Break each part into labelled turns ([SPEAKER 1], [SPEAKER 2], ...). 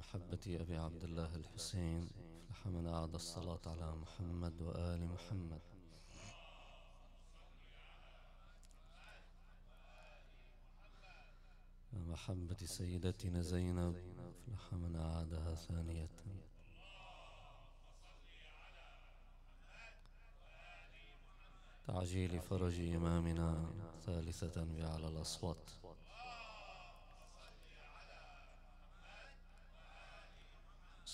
[SPEAKER 1] محبة أبي عبد الله الحسين فلحمنا عاد الصلاة على محمد وآل محمد ومحبة سيدتنا زينب فلحمنا عادها ثانية تعجيل فرج إمامنا ثالثة بأعلى الأصوات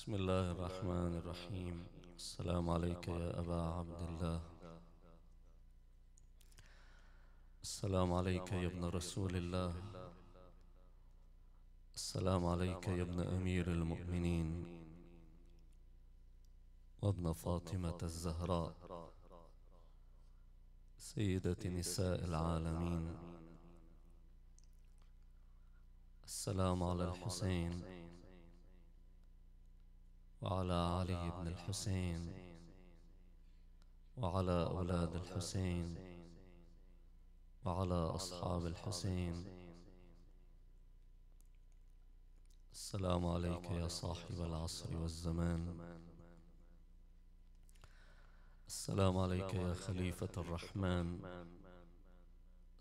[SPEAKER 1] بسم الله الرحمن الرحيم السلام عليك يا أبا عبد الله السلام عليك يا ابن رسول الله السلام عليك يا ابن أمير المؤمنين وابن فاطمة الزهراء سيدة نساء العالمين السلام على الحسين وعلى علي بن الحسين وعلى أولاد الحسين وعلى أصحاب الحسين السلام عليك يا صاحب العصر والزمان السلام عليك يا خليفة الرحمن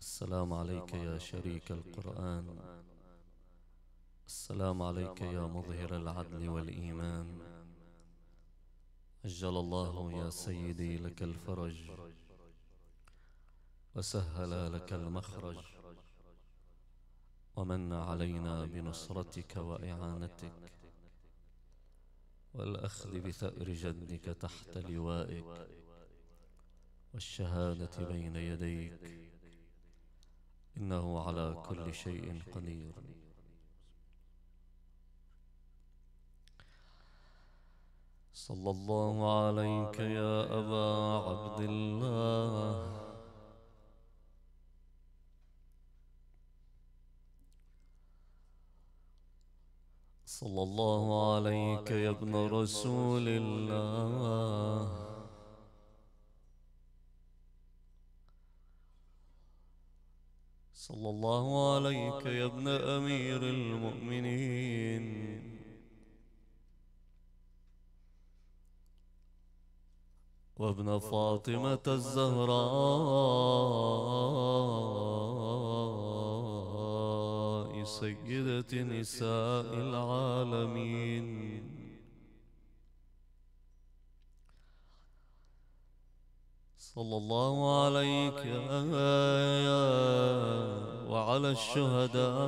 [SPEAKER 1] السلام عليك يا شريك القرآن السلام عليك يا مظهر العدل والإيمان أجل الله يا سيدي لك الفرج وسهل لك المخرج ومن علينا بنصرتك وإعانتك والأخذ بثأر جدك تحت لوائك والشهادة بين يديك إنه على كل شيء قدير صلى الله عليك يا أبا عبد الله صلى الله عليك يا ابن رسول الله صلى الله عليك يا ابن أمير المؤمنين وابن فاطمة الزهراء سيدة نساء العالمين صلى الله عليك وعلى الشهداء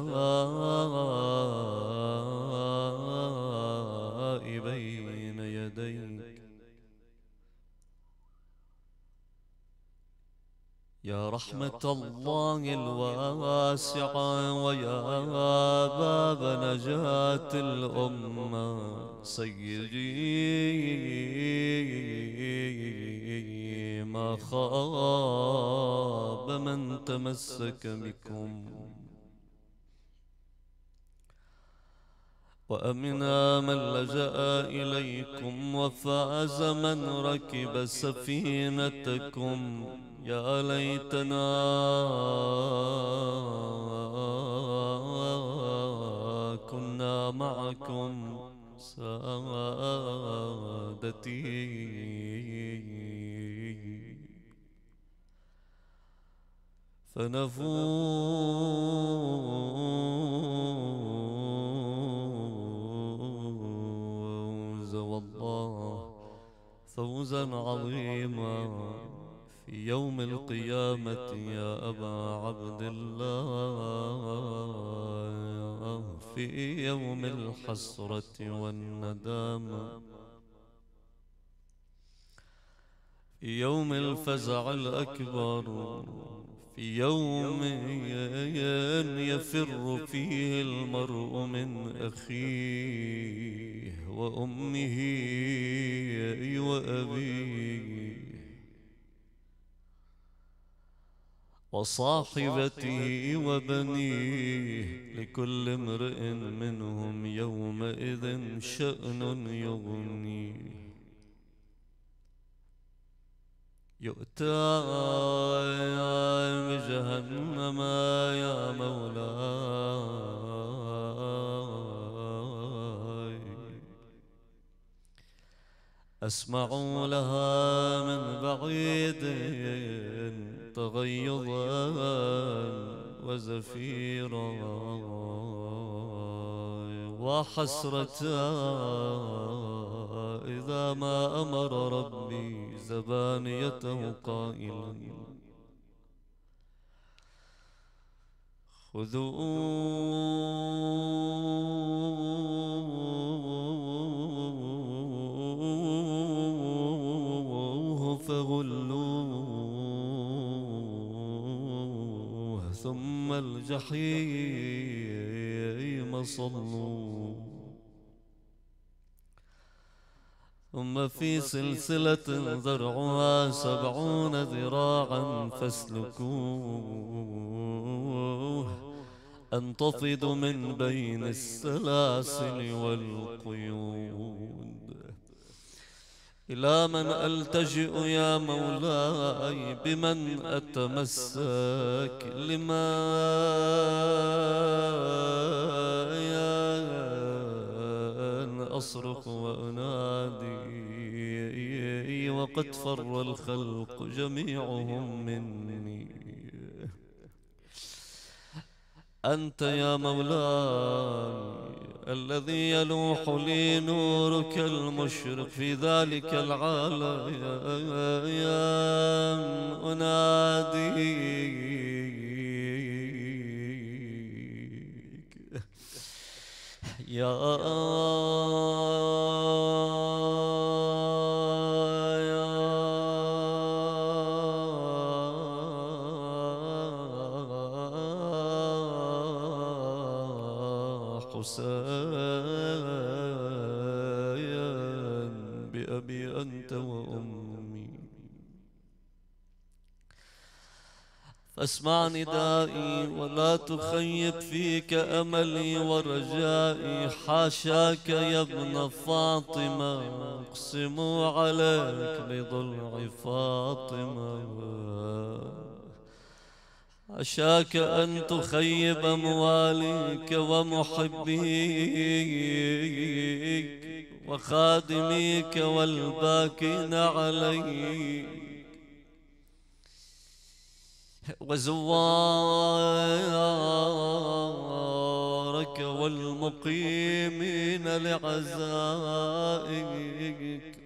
[SPEAKER 1] يا رحمة الله الواسعة ويا باب نجاة الأمة سيدي ما خاب من تمسك بكم وأمنا من لجأ إليكم وفاز من ركب سفينتكم يا ليتنا كنا معكم سادتي فنفوز والله فوزا عظيما في يوم القيامة يا أبا عبد الله في يوم الحسرة والندامة في يوم الفزع الأكبر في يوم يفر فيه المرء من أخيه وأمه وأبيه وصاحبته وبنيه لكل امرئ منهم يومئذ شأن يغنيه يؤتى بجهنم يا مولاي أسمع لها من بعيد تغيظا وزفيرا وحسرة إذا ما أمر ربي زبانيته قائلا خذوا الجحيم صلوا ثم في سلسلة ذرعها سبعون ذراعا فاسلكوه أن تفض من بين السلاسل والقيود إلى من ألتجئ يا مولاي بمن أتمسك لما أصرخ وأنادي وقد فر الخلق جميعهم مني أنت يا مولاي الذي يلوح لي نورك المشرق في ذلك العالم أناديك يا اسمع ندائي ولا تخيب فيك أملي ورجائي حاشاك يا ابن فاطمة أقسم عليك بضلع فاطمة عشاك أن تخيب مواليك ومحبيك وخادميك والباكين عليك وزوارك والمقيمين لعزائك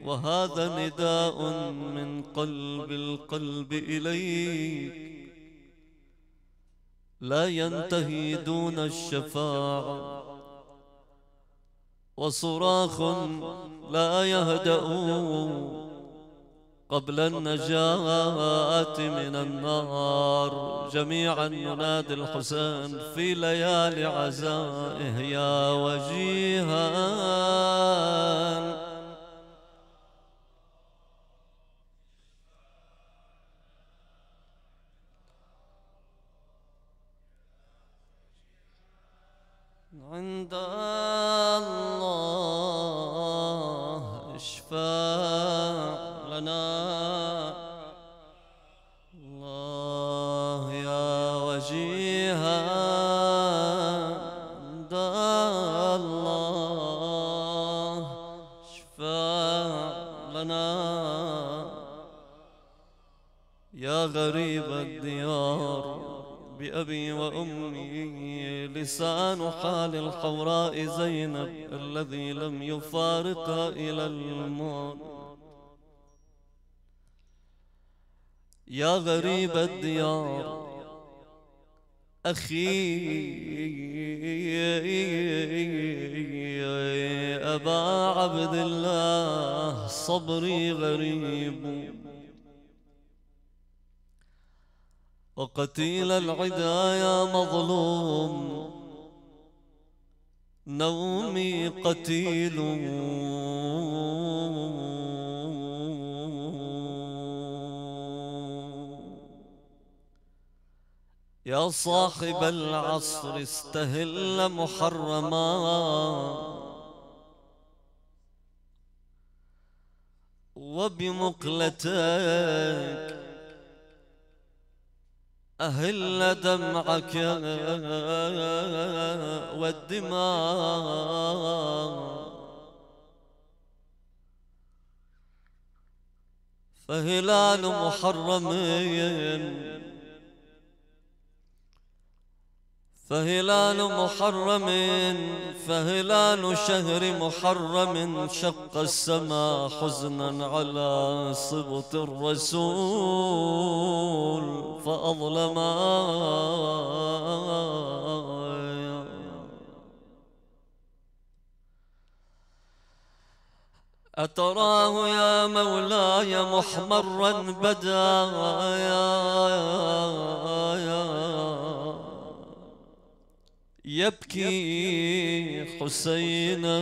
[SPEAKER 1] وهذا نداء من قلب القلب إليك لا ينتهي دون الشفاعة وصراخ لا يهدأ قبل النجاة من النار جميعا ننادي الحسين في ليالي عزائه يا وجيها عند الله شفاء لنا الله يا وجيها لنا يا غريب الديار بأبي وأمي لسان حال الحوراء زينب الذي لم يفارقها إلى الموت يا غريب الديار أخي أبا عبد الله صبري غريب وقتيل العدا يا مظلوم نومي قتيل يا صاحب العصر استهل محرما وبمقلتك أهل دمعك والدماء فهلال محرم فهلال محرم فهلال شهر محرم شق السماء حزنا على صبط الرسول فأظلما أتراه يا مولاي محمرا بدا يا يا يا يبكي حسينا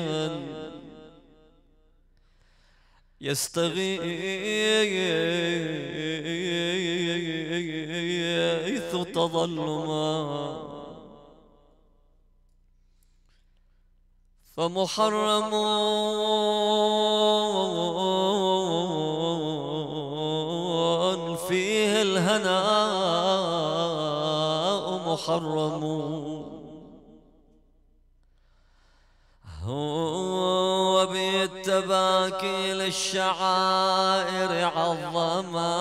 [SPEAKER 1] يستغيث تظلما فمحرم فيه الهناء محرم هو بيتباكي للشعائر عظما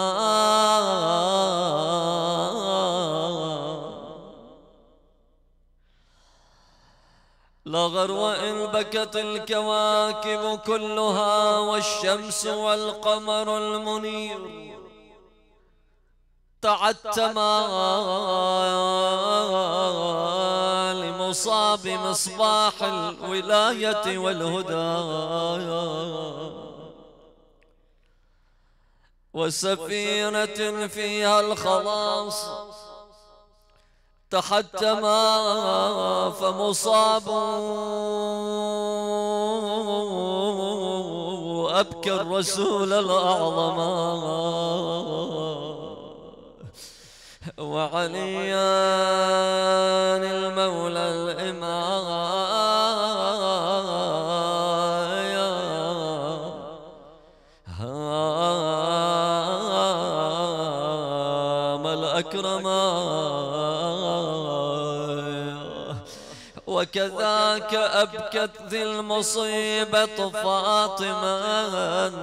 [SPEAKER 1] لغر وإن بكت الكواكب كلها والشمس والقمر المنير تعتمى لمصاب مصباح الولاية والهدى وسفينة فيها الخلاص تحتما فمصاب أبكى الرسول الأعظم وعليان المولى الإمام هام الأكرم وكذاك أبكت ذي المصيبة فاطمة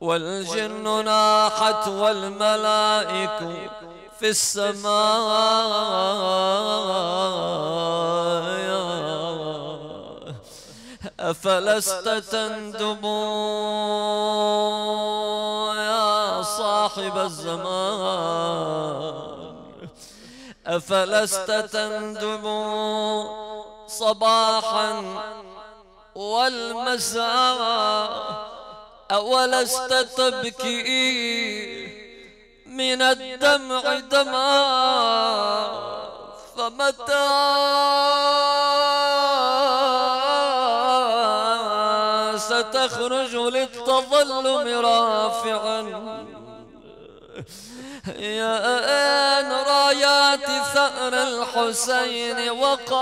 [SPEAKER 1] والجن ناحت والملائكة في السماء أفلست تندب يا صاحب الزمان أفلست تندب صباحا والمساء أولست تبكي من الدمع دما فمتى ستخرج للتظلم رافعا يا رايات ثأر الحسين وقال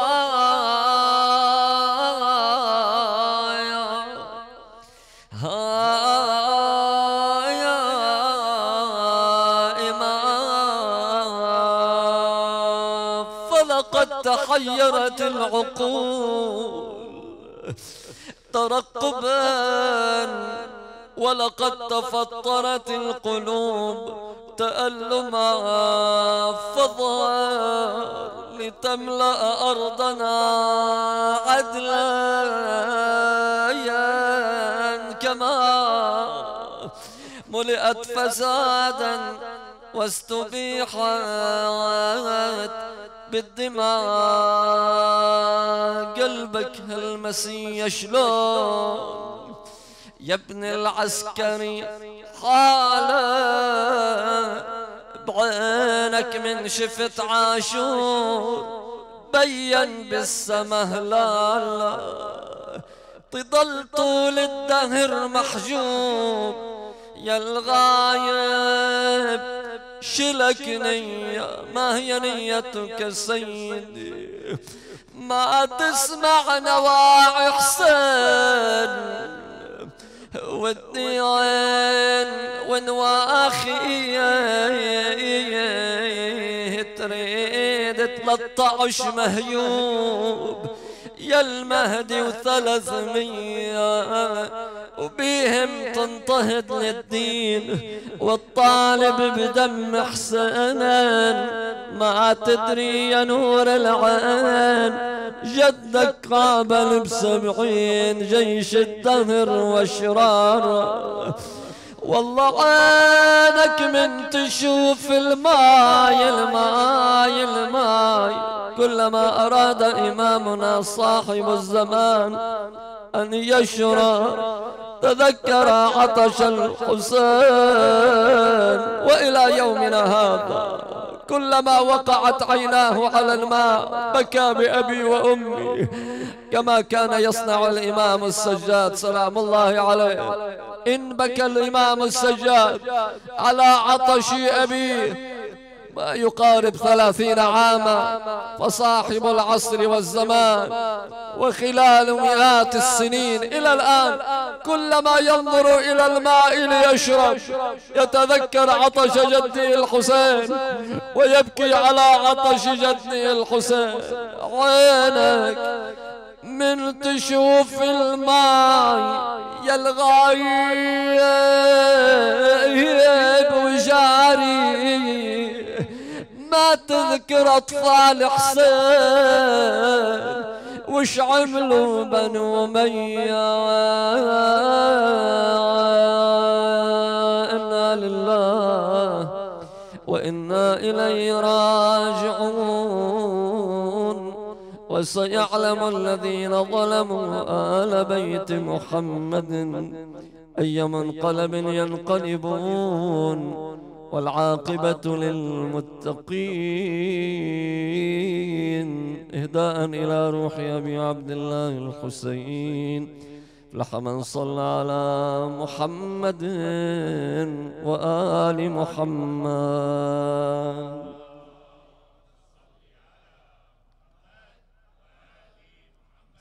[SPEAKER 1] تغيرت العقول ترقبا ولقد تفطرت القلوب تألما فظا لتملأ أرضنا عدلا كما ملئت فسادا واستبيحت بالدماء قلبك هالمسية شلون يا ابن العسكري حالة بعينك من شفت عاشور بين بالسما هلال تضل طول الدهر محجوب يا الغايب شلك نية ما هي نيتك سيدي ما تسمع نواعي حسين عين ونواخي تريد تلطعش مهيوب يا المهدي وثلثمية وبيهم تنطهد للدين والطالب بدم حسنان ما تدري يا نور العين جدك قابل بسبعين جيش الدهر واشراره والله عينك من تشوف الماي الماي الماي كلما أراد إمامنا صاحب الزمان أن يشرب تذكر عطش الحسين وإلى يومنا هذا كلما وقعت عيناه على الماء بكى بأبي وأمي كما كان يصنع الإمام السجاد سلام الله عليه إن بكى الإمام السجاد على عطش أبيه ما يقارب ثلاثين عاما فصاحب العصر والزمان وخلال مئات السنين إلى الآن كلما ينظر إلى الماء ليشرب يتذكر عطش جده الحسين ويبكي على عطش جده الحسين عينك من تشوف الماء يا الغايب وجاري ما تذكر أطفال حسين وش عملوا بنو أمية إنا لله وإنا إليه راجعون وسيعلم الذين ظلموا آل بيت محمد أي منقلب ينقلبون والعاقبة للمتقين إهداء إلى روح أبي عبد الله الحسين لح من صلى على محمد وآل محمد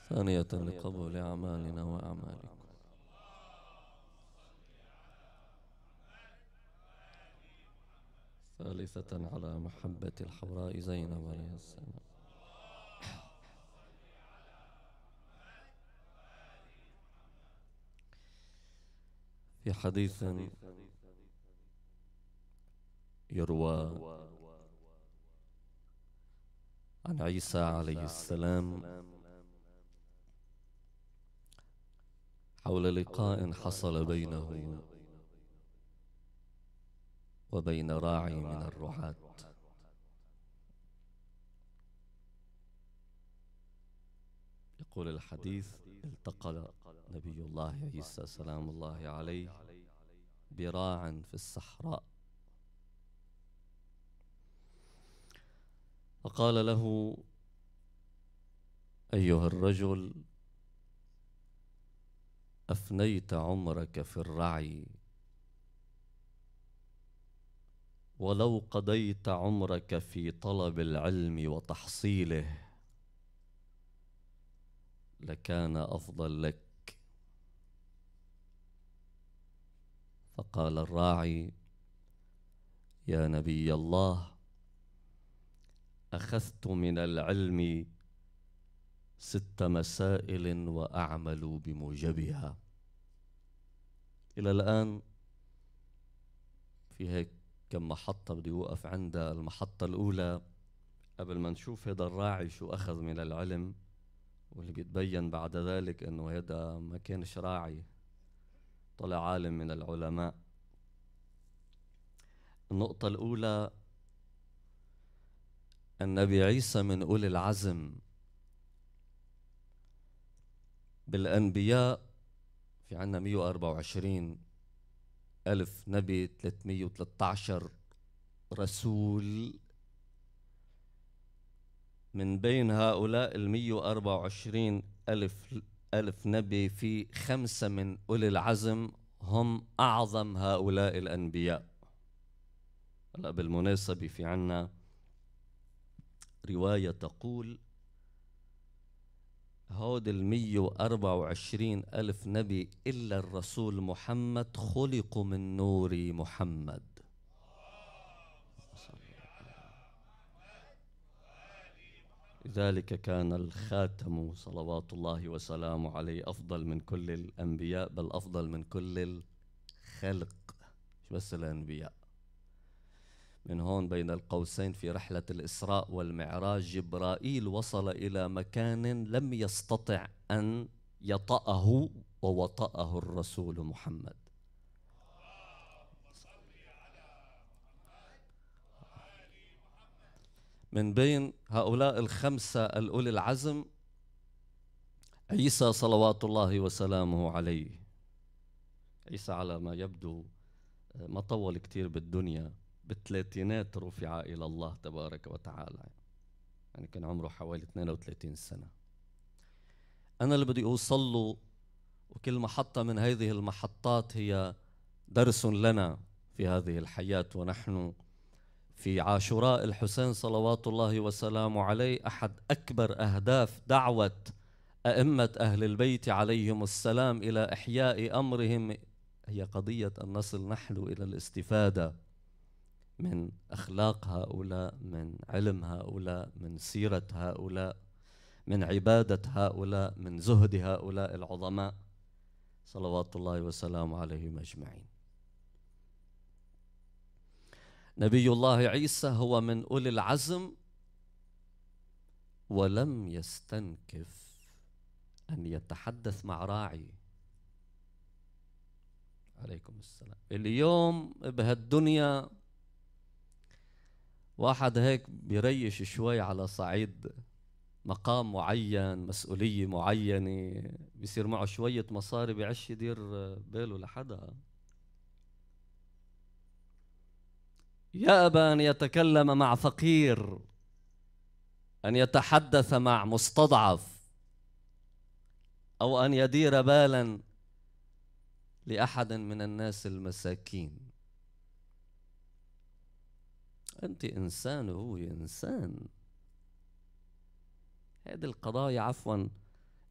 [SPEAKER 1] ثانية لقبول أعمالنا وأعمالكم ثالثة على محبة الحوراء زينب عليه السلام في حديث يروى عن عيسى عليه السلام حول لقاء حصل بينه وبين راعي من الرعاة يقول الحديث التقى نبي الله عيسى سلام الله عليه براع في الصحراء فقال له أيها الرجل أفنيت عمرك في الرعي ولو قضيت عمرك في طلب العلم وتحصيله لكان افضل لك فقال الراعي يا نبي الله اخذت من العلم ست مسائل واعمل بموجبها الى الان في هيك كم محطة بده يوقف عندها المحطة الأولى قبل ما نشوف هذا الراعي شو أخذ من العلم واللي بيتبين بعد ذلك أنه هذا ما كانش راعي طلع عالم من العلماء النقطة الأولى النبي عيسى من أولي العزم بالأنبياء في عنا 124 ألف نبي 313 رسول من بين هؤلاء ال 124 ألف ألف نبي في خمسة من أولي العزم هم أعظم هؤلاء الأنبياء هلا بالمناسبة في عنا رواية تقول هود ال 124 ألف نبي إلا الرسول محمد خلقوا من نور محمد لذلك كان الخاتم صلوات الله وسلامه عليه أفضل من كل الأنبياء بل أفضل من كل الخلق مش بس الأنبياء من هون بين القوسين في رحلة الإسراء والمعراج جبرائيل وصل إلى مكان لم يستطع أن يطأه ووطأه الرسول محمد من بين هؤلاء الخمسة الأولي العزم عيسى صلوات الله وسلامه عليه عيسى على ما يبدو آه، ما طول كثير بالدنيا بالثلاثينات رفع إلى الله تبارك وتعالى يعني كان عمره حوالي 32 سنة أنا اللي بدي اوصل له وكل محطة من هذه المحطات هي درس لنا في هذه الحياة ونحن في عاشوراء الحسين صلوات الله وسلامه عليه أحد أكبر أهداف دعوة أئمة أهل البيت عليهم السلام إلى إحياء أمرهم هي قضية أن نصل نحن إلى الاستفادة من اخلاق هؤلاء من علم هؤلاء من سيره هؤلاء من عباده هؤلاء من زهد هؤلاء العظماء صلوات الله وسلامه عليهم اجمعين نبي الله عيسى هو من اولي العزم ولم يستنكف ان يتحدث مع راعي عليكم السلام اليوم بهالدنيا واحد هيك بيريش شوي على صعيد مقام معين مسؤولية معينة بيصير معه شوية مصاري بيعش يدير باله لحدا يا أبا أن يتكلم مع فقير أن يتحدث مع مستضعف أو أن يدير بالا لأحد من الناس المساكين أنت إنسان وهو إنسان هذه القضايا عفوا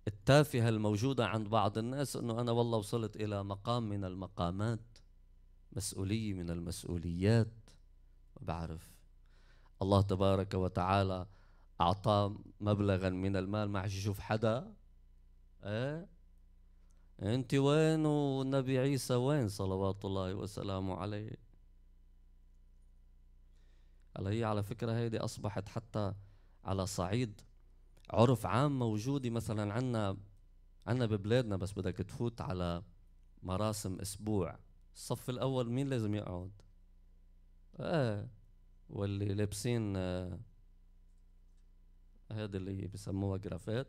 [SPEAKER 1] التافهة الموجودة عند بعض الناس أنه أنا والله وصلت إلى مقام من المقامات مسؤولية من المسؤوليات بعرف الله تبارك وتعالى أعطاه مبلغا من المال ما عادش يشوف حدا إيه أنت وين والنبي عيسى وين صلوات الله وسلامه عليه هلا هي على فكره هيدي اصبحت حتى على صعيد عرف عام موجوده مثلا عندنا عندنا ببلادنا بس بدك تفوت على مراسم اسبوع الصف الاول مين لازم يقعد ايه واللي لابسين آه هذا اللي بسموها جرافات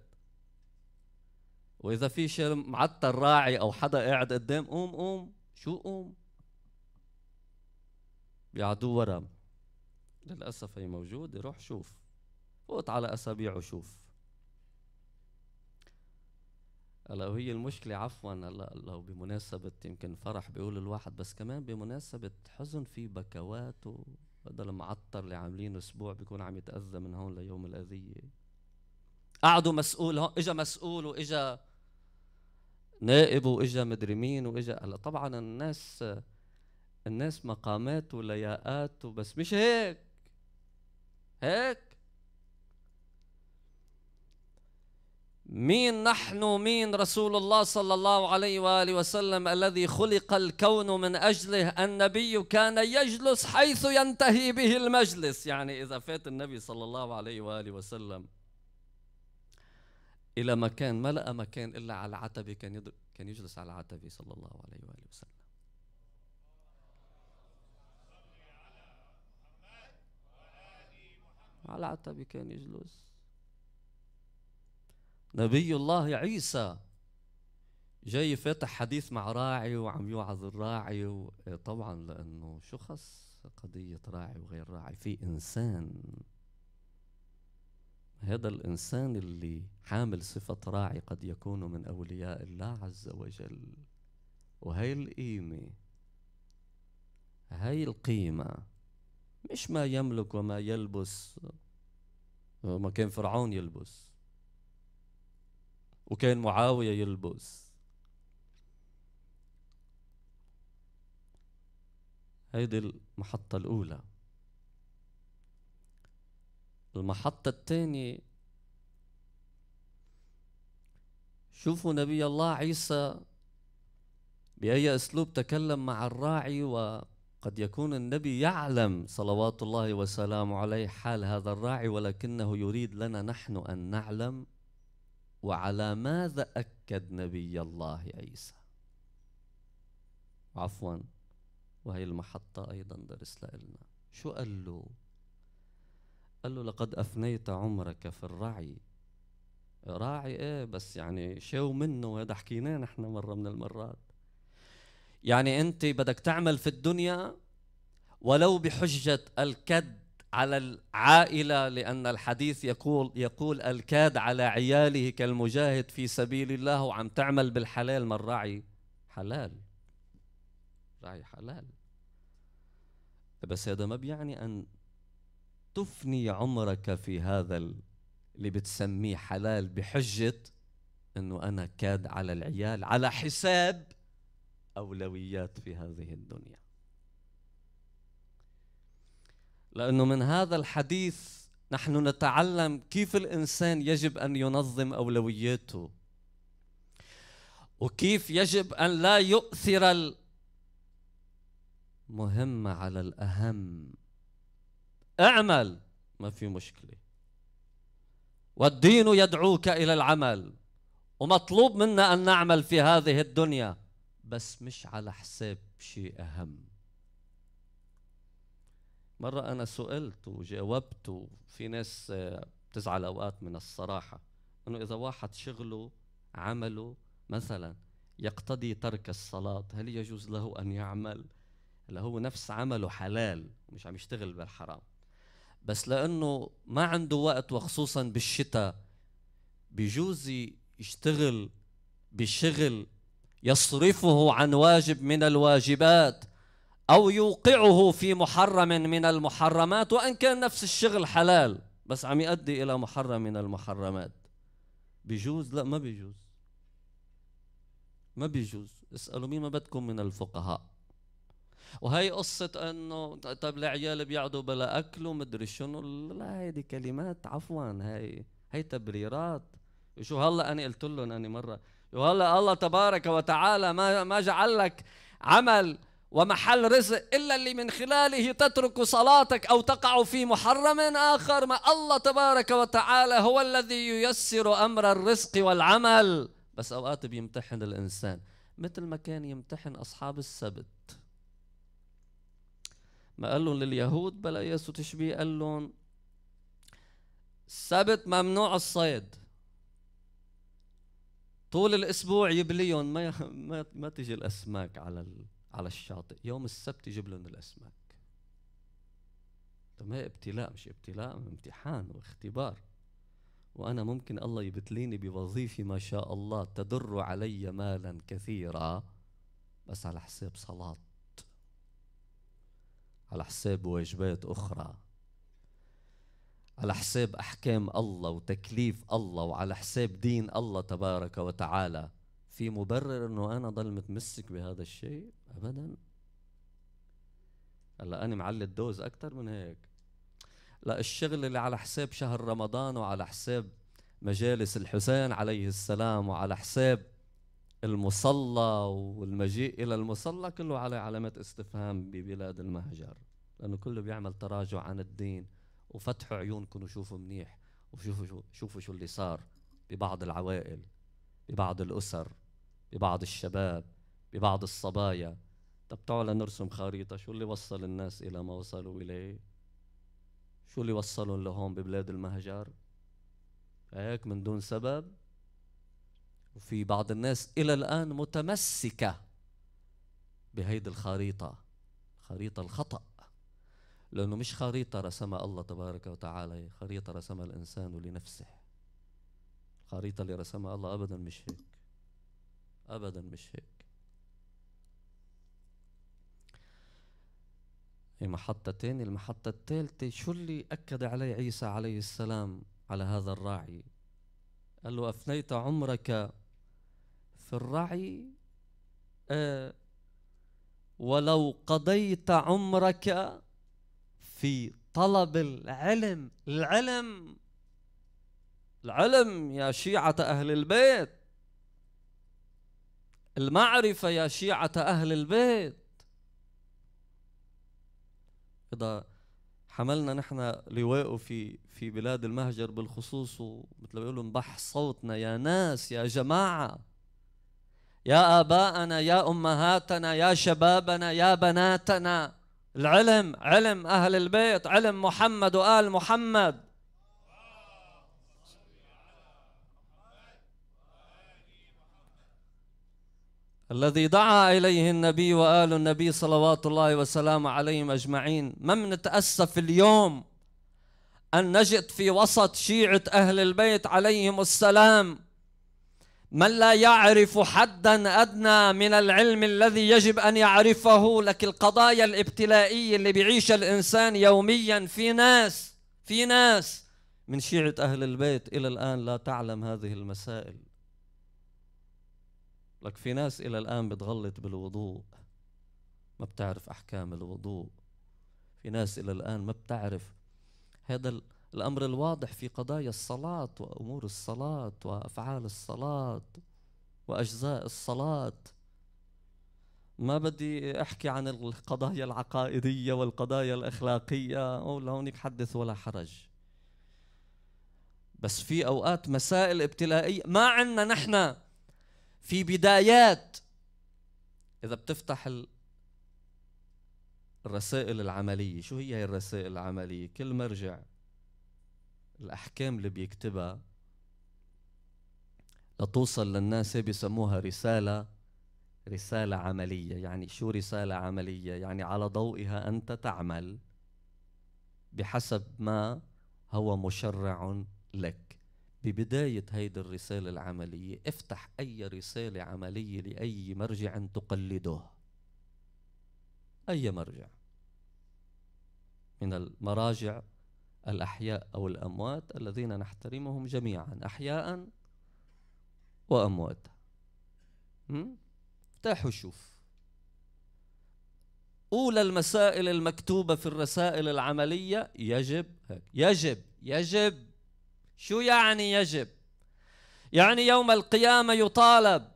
[SPEAKER 1] واذا في شيء معطل راعي او حدا قاعد قدام قوم قوم شو قوم بيقعدوا ورا للأسف هي موجودة روح شوف فوت على أسابيع وشوف هلا وهي المشكلة عفوا هلا لو بمناسبة يمكن فرح بيقول الواحد بس كمان بمناسبة حزن في بكوات وهذا المعطر اللي عاملينه اسبوع بيكون عم يتأذى من هون ليوم الأذية قعدوا مسؤول هون اجى مسؤول واجى نائب واجى مدري مين واجى هلا طبعا الناس الناس مقامات ولياقات بس مش هيك هيك مين نحن مين رسول الله صلى الله عليه واله وسلم الذي خلق الكون من اجله النبي كان يجلس حيث ينتهي به المجلس يعني اذا فات النبي صلى الله عليه واله وسلم الى مكان ما لقى مكان الا على العتبه كان كان يجلس على العتبه صلى الله عليه واله وسلم على عتبه كان يجلس نبي الله عيسى جاي فاتح حديث مع راعي وعم يوعظ الراعي إيه طبعا لانه شو خص قضيه راعي وغير راعي في انسان هذا الانسان اللي حامل صفه راعي قد يكون من اولياء الله عز وجل وهي القيمه هاي القيمه مش ما يملك وما يلبس ما كان فرعون يلبس وكان معاوية يلبس هيدي المحطة الأولى المحطة الثانية شوفوا نبي الله عيسى بأي أسلوب تكلم مع الراعي و قد يكون النبي يعلم صلوات الله وسلامه عليه حال هذا الراعي ولكنه يريد لنا نحن أن نعلم وعلى ماذا أكد نبي الله عيسى عفوا وهي المحطة أيضا درس لنا شو قال له قال له لقد أفنيت عمرك في الرعي راعي ايه بس يعني شو منه هذا حكيناه نحن مرة من المرات يعني انت بدك تعمل في الدنيا ولو بحجه الكد على العائله لان الحديث يقول يقول الكاد على عياله كالمجاهد في سبيل الله وعم تعمل بالحلال ما الراعي حلال راعي حلال بس هذا ما بيعني ان تفني عمرك في هذا اللي بتسميه حلال بحجه انه انا كاد على العيال على حساب أولويات في هذه الدنيا لأنه من هذا الحديث نحن نتعلم كيف الإنسان يجب أن ينظم أولوياته وكيف يجب أن لا يؤثر المهم على الأهم اعمل ما في مشكلة والدين يدعوك إلى العمل ومطلوب منا أن نعمل في هذه الدنيا بس مش على حساب شيء أهم مرة أنا سئلت وجاوبت وفي ناس آه، بتزعل أوقات من الصراحة أنه إذا واحد شغله عمله مثلا يقتضي ترك الصلاة هل يجوز له أن يعمل؟ اللي هو نفس عمله حلال مش عم يشتغل بالحرام بس لأنه ما عنده وقت وخصوصا بالشتاء بجوز يشتغل بشغل يصرفه عن واجب من الواجبات أو يوقعه في محرم من المحرمات وإن كان نفس الشغل حلال بس عم يؤدي إلى محرم من المحرمات بيجوز لا ما بيجوز ما بيجوز اسألوا مين ما بدكم من الفقهاء وهي قصة انه طيب العيال بيقعدوا بلا اكل ومدري شنو لا هيدي كلمات عفوا هي هي تبريرات شو هلا انا قلت لهم انا مره وهلا الله تبارك وتعالى ما ما جعل لك عمل ومحل رزق الا اللي من خلاله تترك صلاتك او تقع في محرم اخر ما الله تبارك وتعالى هو الذي ييسر امر الرزق والعمل بس اوقات بيمتحن الانسان مثل ما كان يمتحن اصحاب السبت ما قال لهم لليهود بلا يسوا تشبيه قال لهم السبت ممنوع الصيد طول الاسبوع يبليون ما ما, ما تجي الاسماك على على الشاطئ يوم السبت يجيب لهم الاسماك طب ما هي ابتلاء مش ابتلاء امتحان واختبار وأنا ممكن الله يبتليني بوظيفة ما شاء الله تدر علي مالا كثيرا بس على حساب صلاة على حساب واجبات أخرى على حساب احكام الله وتكليف الله وعلى حساب دين الله تبارك وتعالى في مبرر انه انا ضل متمسك بهذا الشيء ابدا هلا انا معلي الدوز اكثر من هيك لا الشغل اللي على حساب شهر رمضان وعلى حساب مجالس الحسين عليه السلام وعلى حساب المصلى والمجيء الى المصلى كله على علامات استفهام ببلاد المهجر لانه كله بيعمل تراجع عن الدين وفتحوا عيونكم وشوفوا منيح وشوفوا شو شوفوا شو اللي صار ببعض العوائل ببعض الأسر ببعض الشباب ببعض الصبايا طب تعالى نرسم خريطة شو اللي وصل الناس إلى ما وصلوا إليه شو اللي وصلهم لهون ببلاد المهجر هيك من دون سبب وفي بعض الناس إلى الآن متمسكة بهيدي الخريطة خريطة الخطأ لأنه مش خريطة رسمها الله تبارك وتعالى هي خريطة رسمها الإنسان لنفسه الخريطة اللي رسمها الله أبدا مش هيك أبدا مش هيك هي محطة تاني المحطة الثالثة شو اللي أكد عليه عيسى عليه السلام على هذا الراعي قال له أفنيت عمرك في الرعي آه ولو قضيت عمرك في طلب العلم العلم العلم يا شيعة أهل البيت المعرفة يا شيعة أهل البيت إذا حملنا نحن لواء في في بلاد المهجر بالخصوص ومثل ما بيقولوا نبح صوتنا يا ناس يا جماعة يا آباءنا يا أمهاتنا يا شبابنا يا بناتنا العلم علم أهل البيت علم محمد وآل محمد الذي دعا إليه النبي وآل النبي صلوات الله وسلامه عليهم أجمعين ما منتأسف اليوم أن نجد في وسط شيعة أهل البيت عليهم السلام من لا يعرف حدا أدنى من العلم الذي يجب أن يعرفه لك القضايا الابتلائية اللي بيعيشها الإنسان يوميا في ناس في ناس من شيعة أهل البيت إلى الآن لا تعلم هذه المسائل لك في ناس إلى الآن بتغلط بالوضوء ما بتعرف أحكام الوضوء في ناس إلى الآن ما بتعرف هذا الأمر الواضح في قضايا الصلاة وأمور الصلاة وأفعال الصلاة وأجزاء الصلاة ما بدي أحكي عن القضايا العقائدية والقضايا الأخلاقية أو لهونيك حدث ولا حرج بس في أوقات مسائل ابتلائية ما عندنا نحن في بدايات إذا بتفتح الرسائل العملية شو هي الرسائل العملية كل مرجع الأحكام اللي بيكتبها لتوصل للناس بيسموها رسالة رسالة عملية يعني شو رسالة عملية يعني على ضوئها أنت تعمل بحسب ما هو مشرع لك ببداية هيدي الرسالة العملية افتح أي رسالة عملية لأي مرجع تقلده أي مرجع من المراجع الأحياء أو الأموات الذين نحترمهم جميعا أحياء وأموات افتحوا وشوف أولى المسائل المكتوبة في الرسائل العملية يجب يجب يجب شو يعني يجب يعني يوم القيامة يطالب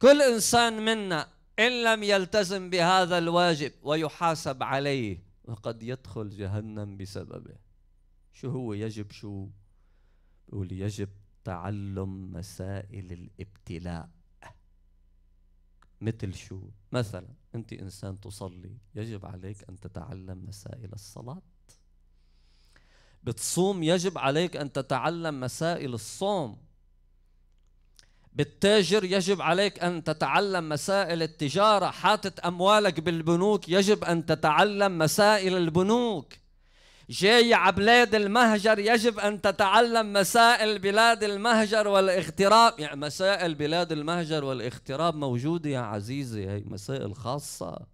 [SPEAKER 1] كل إنسان منا إن لم يلتزم بهذا الواجب ويحاسب عليه وقد يدخل جهنم بسببه شو هو يجب شو بيقول يجب تعلم مسائل الابتلاء مثل شو مثلا انت انسان تصلي يجب عليك ان تتعلم مسائل الصلاه بتصوم يجب عليك ان تتعلم مسائل الصوم بالتاجر يجب عليك أن تتعلم مسائل التجارة حاطط أموالك بالبنوك يجب أن تتعلم مسائل البنوك جاي عبلاد المهجر يجب أن تتعلم مسائل بلاد المهجر والاغتراب يعني مسائل بلاد المهجر والاغتراب موجودة يا عزيزي هي مسائل خاصة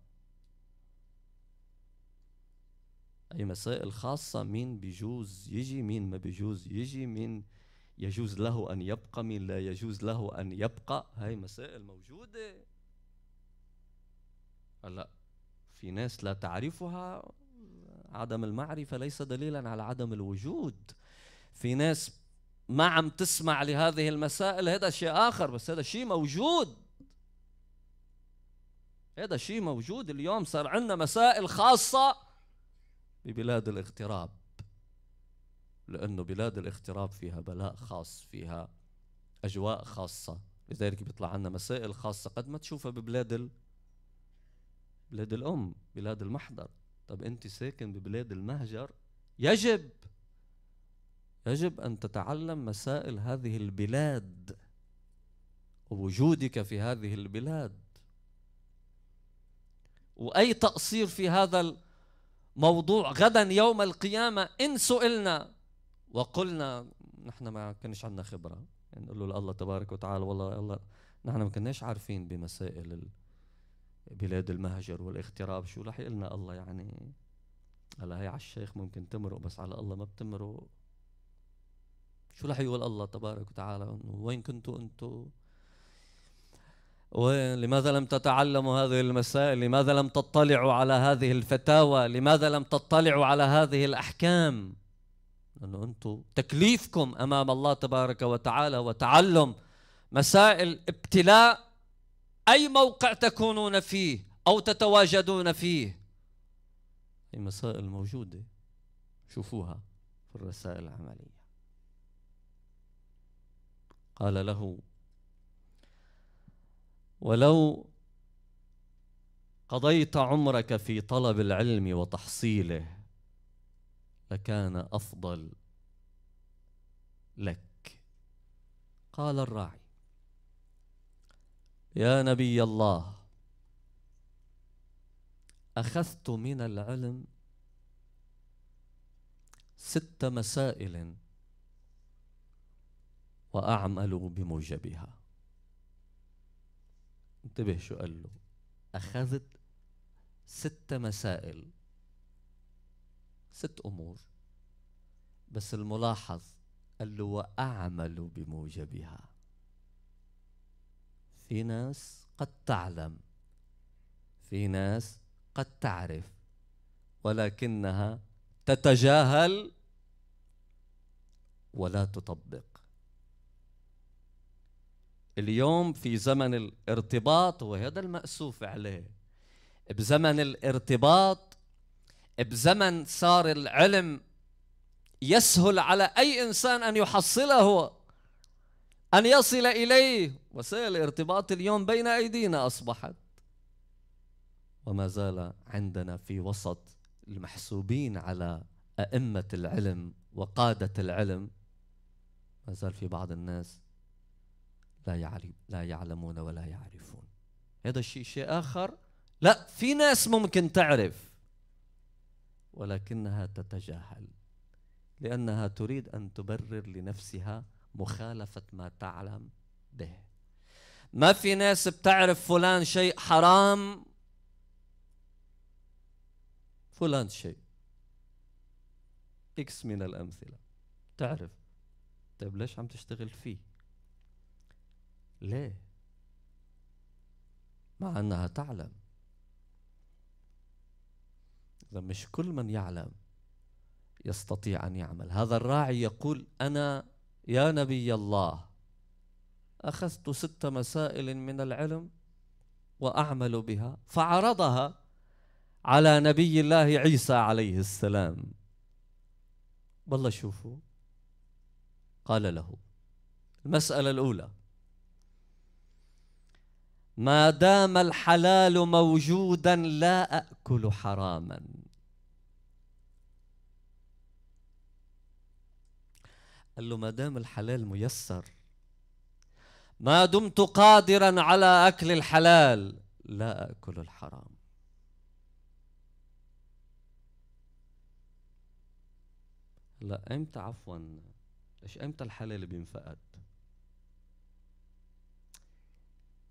[SPEAKER 1] هي مسائل خاصة مين بيجوز يجي مين ما بيجوز يجي مين يجوز له أن يبقى من لا يجوز له أن يبقى هاي مسائل موجودة هلا في ناس لا تعرفها عدم المعرفة ليس دليلا على عدم الوجود في ناس ما عم تسمع لهذه المسائل هذا شيء آخر بس هذا شيء موجود هذا شيء موجود اليوم صار عندنا مسائل خاصة ببلاد الاغتراب لأنه بلاد الاغتراب فيها بلاء خاص فيها أجواء خاصة لذلك بيطلع عنا مسائل خاصة قد ما تشوفها ببلاد ال... بلاد الأم بلاد المحضر طب أنت ساكن ببلاد المهجر يجب يجب أن تتعلم مسائل هذه البلاد ووجودك في هذه البلاد وأي تقصير في هذا الموضوع غدا يوم القيامة إن سئلنا وقلنا نحن ما كانش عندنا خبره يعني نقول له الله تبارك وتعالى والله الله نحن ما كناش عارفين بمسائل بلاد المهجر والاغتراب شو رح يقول الله يعني هلا هي على الشيخ ممكن تمرق بس على الله ما بتمرق شو رح يقول الله تبارك وتعالى انه وين كنتوا انتوا لماذا لم تتعلموا هذه المسائل لماذا لم تطلعوا على هذه الفتاوى لماذا لم تطلعوا على هذه الأحكام لانه انتم تكليفكم امام الله تبارك وتعالى وتعلم مسائل ابتلاء اي موقع تكونون فيه او تتواجدون فيه هي مسائل موجوده شوفوها في الرسائل العمليه قال له ولو قضيت عمرك في طلب العلم وتحصيله فكان افضل لك قال الراعي يا نبي الله اخذت من العلم ست مسائل واعمل بموجبها انتبه شو قال له اخذت ست مسائل ست أمور بس الملاحظ قال له وأعمل بموجبها في ناس قد تعلم في ناس قد تعرف ولكنها تتجاهل ولا تطبق اليوم في زمن الارتباط وهذا المأسوف عليه بزمن الارتباط بزمن صار العلم يسهل على أي إنسان أن يحصله أن يصل إليه وسائل الارتباط اليوم بين أيدينا أصبحت وما زال عندنا في وسط المحسوبين على أئمة العلم وقادة العلم ما زال في بعض الناس لا يعلم لا يعلمون ولا يعرفون هذا الشيء شيء آخر لا في ناس ممكن تعرف ولكنها تتجاهل لأنها تريد أن تبرر لنفسها مخالفة ما تعلم به ما في ناس بتعرف فلان شيء حرام فلان شيء إكس من الأمثلة تعرف طيب ليش عم تشتغل فيه ليه مع أنها تعلم إذا مش كل من يعلم يستطيع أن يعمل هذا الراعي يقول أنا يا نبي الله أخذت ست مسائل من العلم وأعمل بها فعرضها على نبي الله عيسى عليه السلام والله شوفوا قال له المسألة الأولى ما دام الحلال موجودا لا أكل حراما قال له ما دام الحلال ميسر ما دمت قادرا على اكل الحلال لا اكل الحرام لا امتى عفوا ايش امتى الحلال بينفقد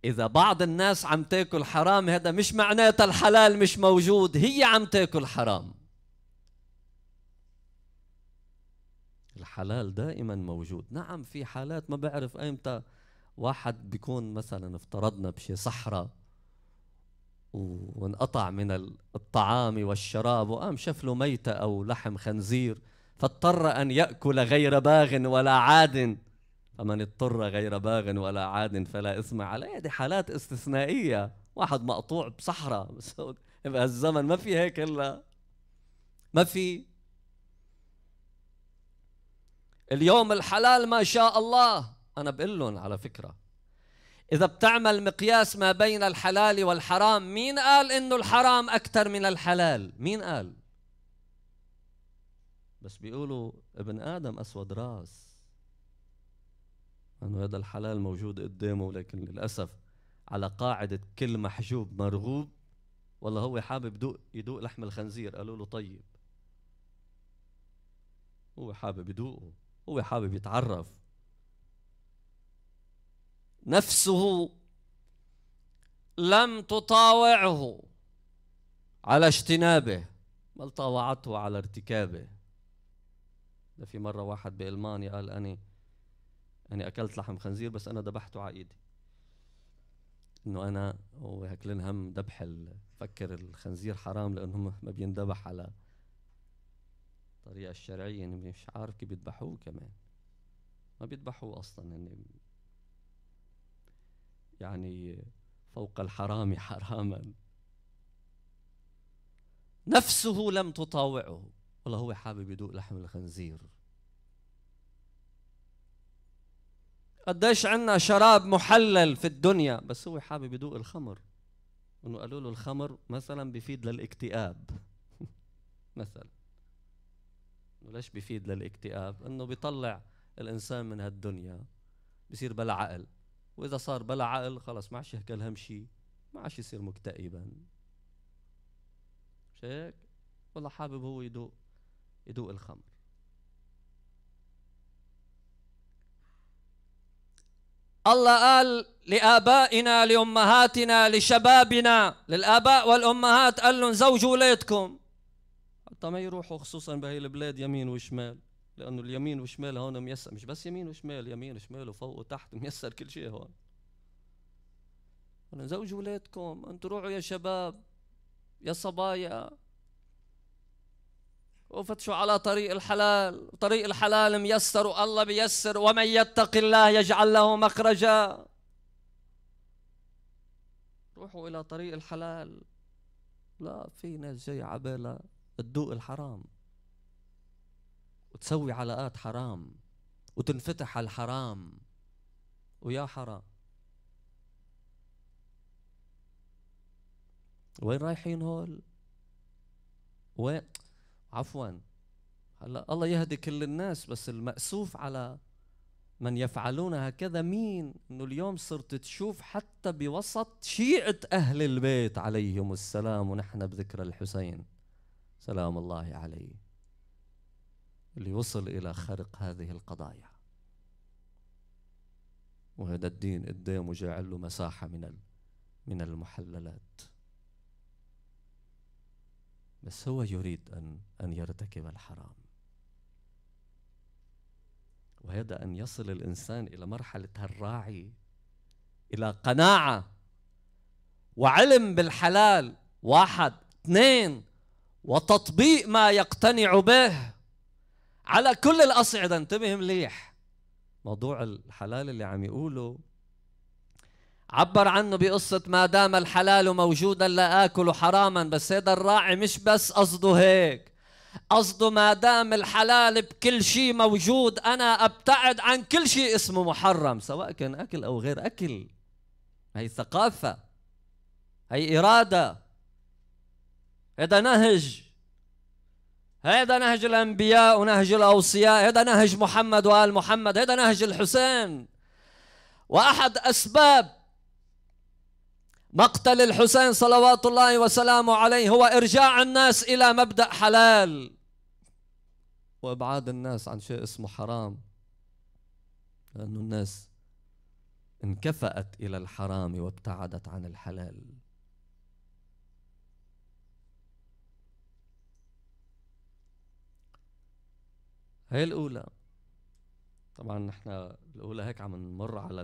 [SPEAKER 1] اذا بعض الناس عم تاكل حرام هذا مش معناتها الحلال مش موجود هي عم تاكل حرام الحلال دائما موجود نعم في حالات ما بعرف ايمتى واحد بيكون مثلا افترضنا بشي صحراء وانقطع من الطعام والشراب وقام شاف له ميتة أو لحم خنزير فاضطر أن يأكل غير باغ ولا عاد فمن اضطر غير باغ ولا عاد فلا إثم عليه هذه حالات استثنائية واحد مقطوع بصحراء بهالزمن ما في هيك إلا ما في اليوم الحلال ما شاء الله أنا بقول لهم على فكرة إذا بتعمل مقياس ما بين الحلال والحرام مين قال إنه الحرام أكثر من الحلال مين قال بس بيقولوا ابن آدم أسود راس أنه هذا الحلال موجود قدامه لكن للأسف على قاعدة كل محجوب مرغوب والله هو حابب يدوق, يدوق لحم الخنزير قالوا له طيب هو حابب يدوقه هو حابب يتعرف نفسه لم تطاوعه على اجتنابه بل طاوعته على ارتكابه ده في مرة واحد بألمانيا قال أنا أنا أكلت لحم خنزير بس أنا ذبحته على إيدي إنه أنا وهيك هم ذبح فكر الخنزير حرام لأنه ما بينذبح على الطريقة الشرعية يعني مش عارف كيف بيذبحوه كمان ما بيذبحوه أصلا يعني يعني فوق الحرام حراما نفسه لم تطاوعه والله هو حابب يدوق لحم الخنزير قديش عندنا شراب محلل في الدنيا بس هو حابب يدوق الخمر انه قالوا له الخمر مثلا بفيد للاكتئاب مثلا ليش بيفيد للاكتئاب انه بيطلع الانسان من هالدنيا بصير بلا عقل واذا صار بلا عقل خلص ما عادش يحكي الهم شيء ما عادش يصير مكتئبا مش هيك والله حابب هو يدوق يدوق الخمر الله قال لآبائنا لأمهاتنا لشبابنا للآباء والأمهات قال لهم زوجوا ولادكم حتى ما يروحوا خصوصا بهي البلاد يمين وشمال لانه اليمين وشمال هون ميسر مش بس يمين وشمال يمين وشمال وفوق وتحت ميسر كل شيء هون أنا زوجوا ولادكم أنتوا روحوا يا شباب يا صبايا وفتشوا على طريق الحلال طريق الحلال ميسر والله بيسر ومن يتق الله يجعل له مخرجا روحوا إلى طريق الحلال لا في ناس جاي عبالها تذوق الحرام وتسوي علاقات حرام وتنفتح على الحرام ويا حرام وين رايحين هول؟ وين عفوا هلا الله يهدي كل الناس بس المأسوف على من يفعلون هكذا مين؟ انه اليوم صرت تشوف حتى بوسط شيعة اهل البيت عليهم السلام ونحن بذكرى الحسين سلام الله عليه اللي وصل إلى خرق هذه القضايا وهذا الدين قدام وجاعل له مساحة من من المحللات بس هو يريد أن أن يرتكب الحرام وهذا أن يصل الإنسان إلى مرحلة الراعي إلى قناعة وعلم بالحلال واحد اثنين وتطبيق ما يقتنع به على كل الأصعدة انتبه مليح موضوع الحلال اللي عم يقوله عبر عنه بقصة ما دام الحلال موجودا لا آكل حراما بس هذا الراعي مش بس قصده هيك قصده ما دام الحلال بكل شيء موجود أنا أبتعد عن كل شيء اسمه محرم سواء كان أكل أو غير أكل هي ثقافة هي إرادة هذا نهج هذا نهج الأنبياء ونهج الأوصياء هذا نهج محمد وآل محمد هذا نهج الحسين وأحد أسباب مقتل الحسين صلوات الله وسلامه عليه هو إرجاع الناس إلى مبدأ حلال وإبعاد الناس عن شيء اسمه حرام لأن الناس انكفأت إلى الحرام وابتعدت عن الحلال هي الاولى طبعا احنا الاولى هيك عم نمر على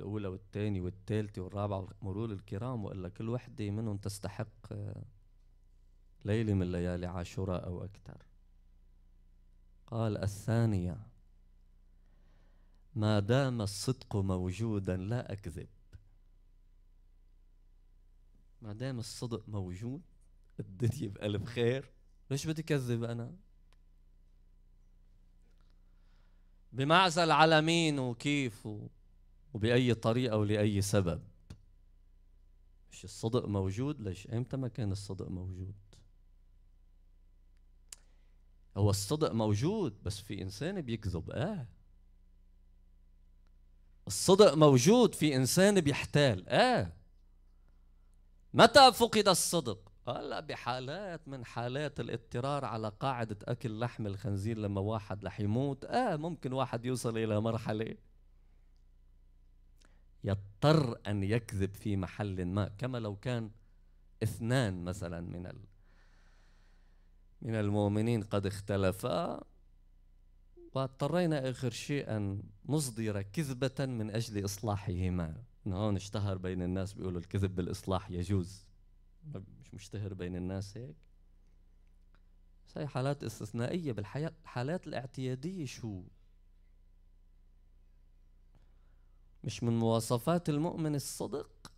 [SPEAKER 1] الاولى والثانيه والثالثه والرابعه مرور الكرام والا كل وحده منهم تستحق ليله من ليالي عاشوراء او اكثر قال الثانيه ما دام الصدق موجودا لا اكذب ما دام الصدق موجود الدنيا بقلب خير ليش بدي كذب انا بمعزل على مين وكيف وبأي طريقة ولأي سبب مش الصدق موجود ليش امتى ما كان الصدق موجود هو الصدق موجود بس في انسان بيكذب اه الصدق موجود في انسان بيحتال اه متى فقد الصدق هلا بحالات من حالات الاضطرار على قاعدة أكل لحم الخنزير لما واحد رح يموت آه ممكن واحد يوصل إلى مرحلة يضطر أن يكذب في محل ما كما لو كان اثنان مثلا من ال من المؤمنين قد اختلفا واضطرينا آخر شيء أن نصدر كذبة من أجل إصلاحهما هون اشتهر بين الناس بيقولوا الكذب بالإصلاح يجوز طيب، مش مشتهر بين الناس هيك بس هي حالات استثنائية بالحياة الحالات الاعتيادية شو مش من مواصفات المؤمن الصدق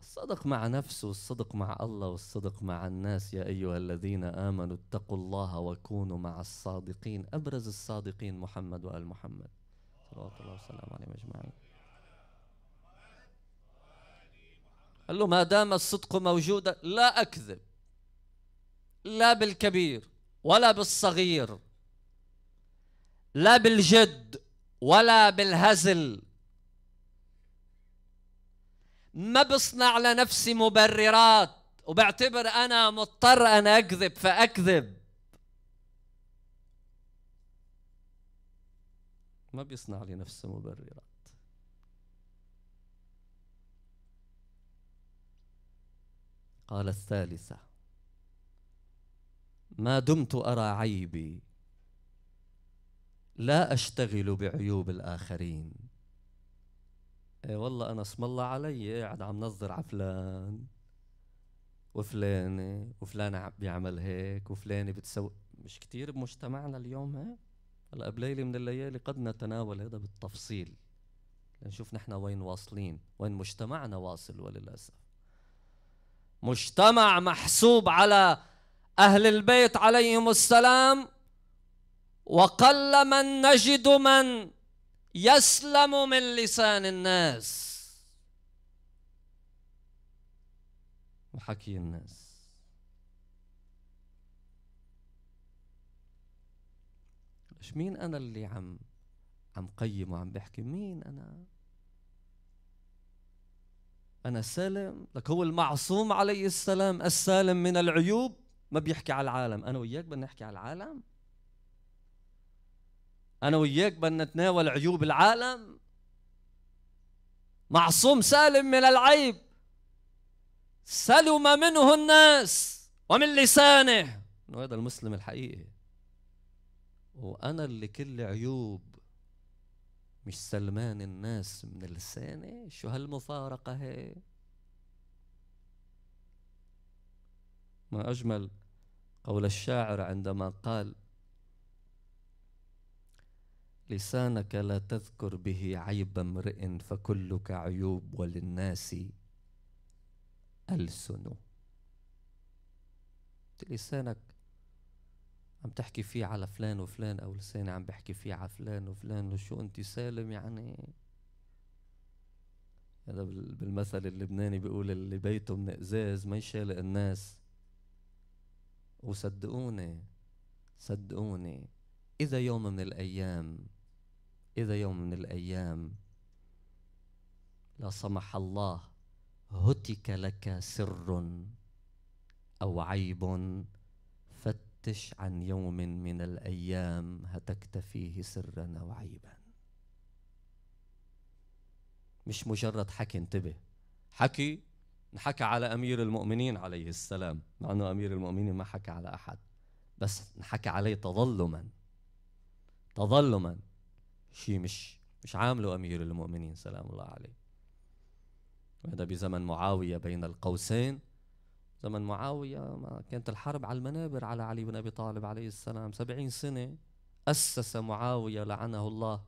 [SPEAKER 1] الصدق مع نفسه والصدق مع الله والصدق مع الناس يا أيها الذين آمنوا اتقوا الله وكونوا مع الصادقين أبرز الصادقين محمد وآل محمد صلوات الله وسلامه عليهم أجمعين قال له ما دام الصدق موجودا لا أكذب لا بالكبير ولا بالصغير لا بالجد ولا بالهزل ما بصنع لنفسي مبررات وبعتبر أنا مضطر أن أكذب فأكذب ما بيصنع لنفسه مبررات قال الثالثة ما دمت أرى عيبي لا أشتغل بعيوب الآخرين إيه والله أنا اسم الله علي إيه قاعد عم نظر على فلان وفلانة وفلان بيعمل هيك وفلانة بتسوي مش كتير بمجتمعنا اليوم هيك هلا بليلة من الليالي قد نتناول هذا بالتفصيل لنشوف نحن وين واصلين وين مجتمعنا واصل وللأسف مجتمع محسوب على أهل البيت عليهم السلام وقل من نجد من يسلم من لسان الناس وحكي الناس مين أنا اللي عم عم قيم وعم بحكي مين أنا أنا سالم لك هو المعصوم عليه السلام السالم من العيوب ما بيحكي على العالم أنا وياك بدنا نحكي على العالم أنا وياك بدنا نتناول عيوب العالم معصوم سالم من العيب سلم منه الناس ومن لسانه انه هذا المسلم الحقيقي وانا اللي كل عيوب مش سلمان الناس من لساني شو هالمفارقة هي ما أجمل قول الشاعر عندما قال لسانك لا تذكر به عيب امرئ فكلك عيوب وللناس ألسن لسانك عم تحكي فيه على فلان وفلان او لساني عم بحكي فيه على فلان وفلان وشو انت سالم يعني هذا بالمثل اللبناني بيقول اللي بيته من ازاز ما يشالق الناس وصدقوني صدقوني اذا يوم من الايام اذا يوم من الايام لا سمح الله هتك لك سر او عيب سكتش عن يوم من الأيام هتكت فيه سرا وعيبا مش مجرد حكي انتبه حكي نحكى على أمير المؤمنين عليه السلام مع أنه أمير المؤمنين ما حكى على أحد بس نحكى عليه تظلما تظلما شيء مش مش عامله أمير المؤمنين سلام الله عليه وهذا بزمن معاوية بين القوسين زمن معاوية ما كانت الحرب على المنابر على علي بن أبي طالب عليه السلام سبعين سنة أسس معاوية لعنه الله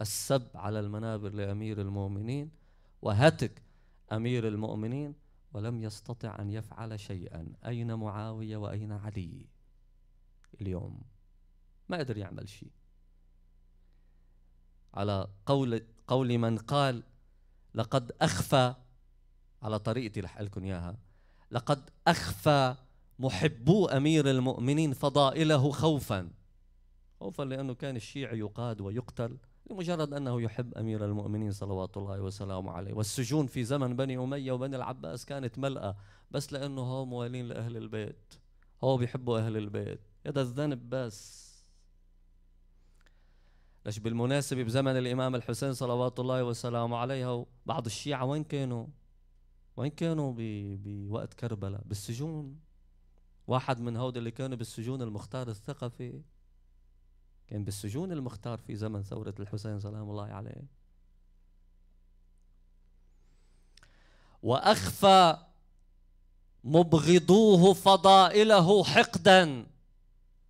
[SPEAKER 1] السب على المنابر لأمير المؤمنين وهتك أمير المؤمنين ولم يستطع أن يفعل شيئا أين معاوية وأين علي اليوم ما قدر يعمل شيء على قول قول من قال لقد أخفى على طريقتي رح إياها لقد أخفى محبو أمير المؤمنين فضائله خوفا خوفا لأنه كان الشيعي يقاد ويقتل لمجرد أنه يحب أمير المؤمنين صلوات الله وسلامه عليه والسجون في زمن بني أمية وبني العباس كانت ملأة بس لأنه هو موالين لأهل البيت هو بيحبوا أهل البيت هذا الذنب بس ليش بالمناسبة بزمن الإمام الحسين صلوات الله وسلامه عليه بعض الشيعة وين كانوا وين كانوا بوقت كربلاء بالسجون واحد من هود اللي كانوا بالسجون المختار الثقفي كان بالسجون المختار في زمن ثورة الحسين سلام الله عليه وأخفى مبغضوه فضائله حقدا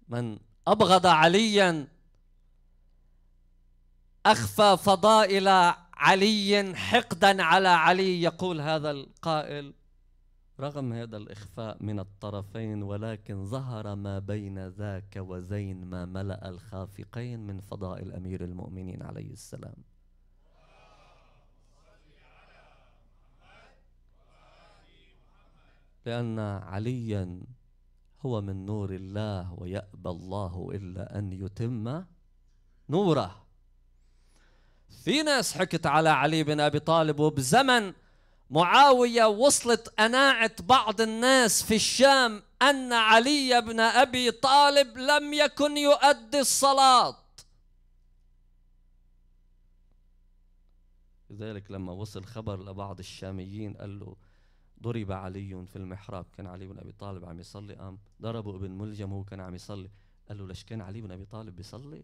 [SPEAKER 1] من أبغض عليا أخفى فضائل علي حقدا على علي يقول هذا القائل رغم هذا الإخفاء من الطرفين ولكن ظهر ما بين ذاك وزين ما ملأ الخافقين من فضائل أمير المؤمنين عليه السلام لأن عليا هو من نور الله ويأبى الله إلا أن يتم نوره في ناس حكت على علي بن أبي طالب وبزمن معاوية وصلت أناعة بعض الناس في الشام أن علي بن أبي طالب لم يكن يؤدي الصلاة لذلك لما وصل خبر لبعض الشاميين قال له ضرب علي في المحراب كان علي بن أبي طالب عم يصلي قام ضربه ابن ملجم وهو كان عم يصلي قال له ليش كان علي بن أبي طالب بيصلي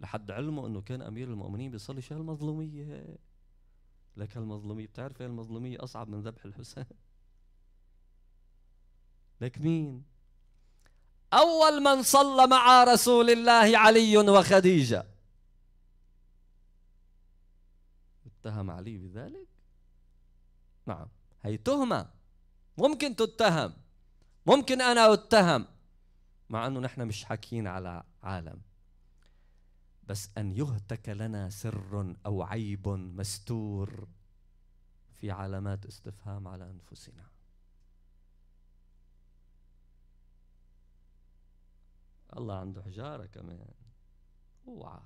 [SPEAKER 1] لحد علمه انه كان امير المؤمنين بيصلي شو هالمظلوميه لك هالمظلوميه بتعرف إيه المظلومية اصعب من ذبح الحسين لك مين اول من صلى مع رسول الله علي وخديجه اتهم علي بذلك نعم هي تهمه ممكن تتهم ممكن انا اتهم مع انه نحن مش حاكيين على عالم بس أن يهتك لنا سر أو عيب مستور في علامات استفهام على أنفسنا الله عنده حجارة كمان اوعى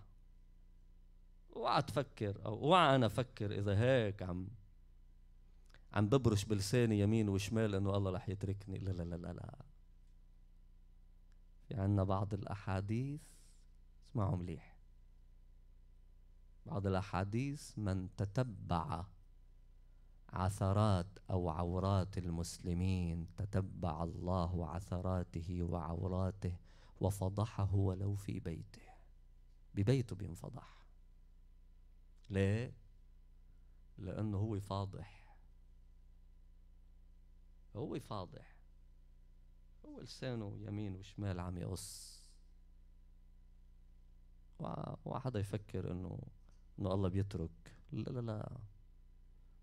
[SPEAKER 1] اوعى تفكر أو اوعى أنا أفكر إذا هيك عم عم ببرش بلساني يمين وشمال انه الله رح يتركني لا لا لا لا لا في عنا بعض الاحاديث اسمعوا مليح بعض الأحاديث من تتبع عثرات أو عورات المسلمين تتبع الله عثراته وعوراته وفضحه ولو في بيته ببيته بينفضح ليه؟ لأنه هو فاضح هو فاضح هو لسانه يمين وشمال عم يقص وحدا يفكر انه انه الله بيترك لا لا لا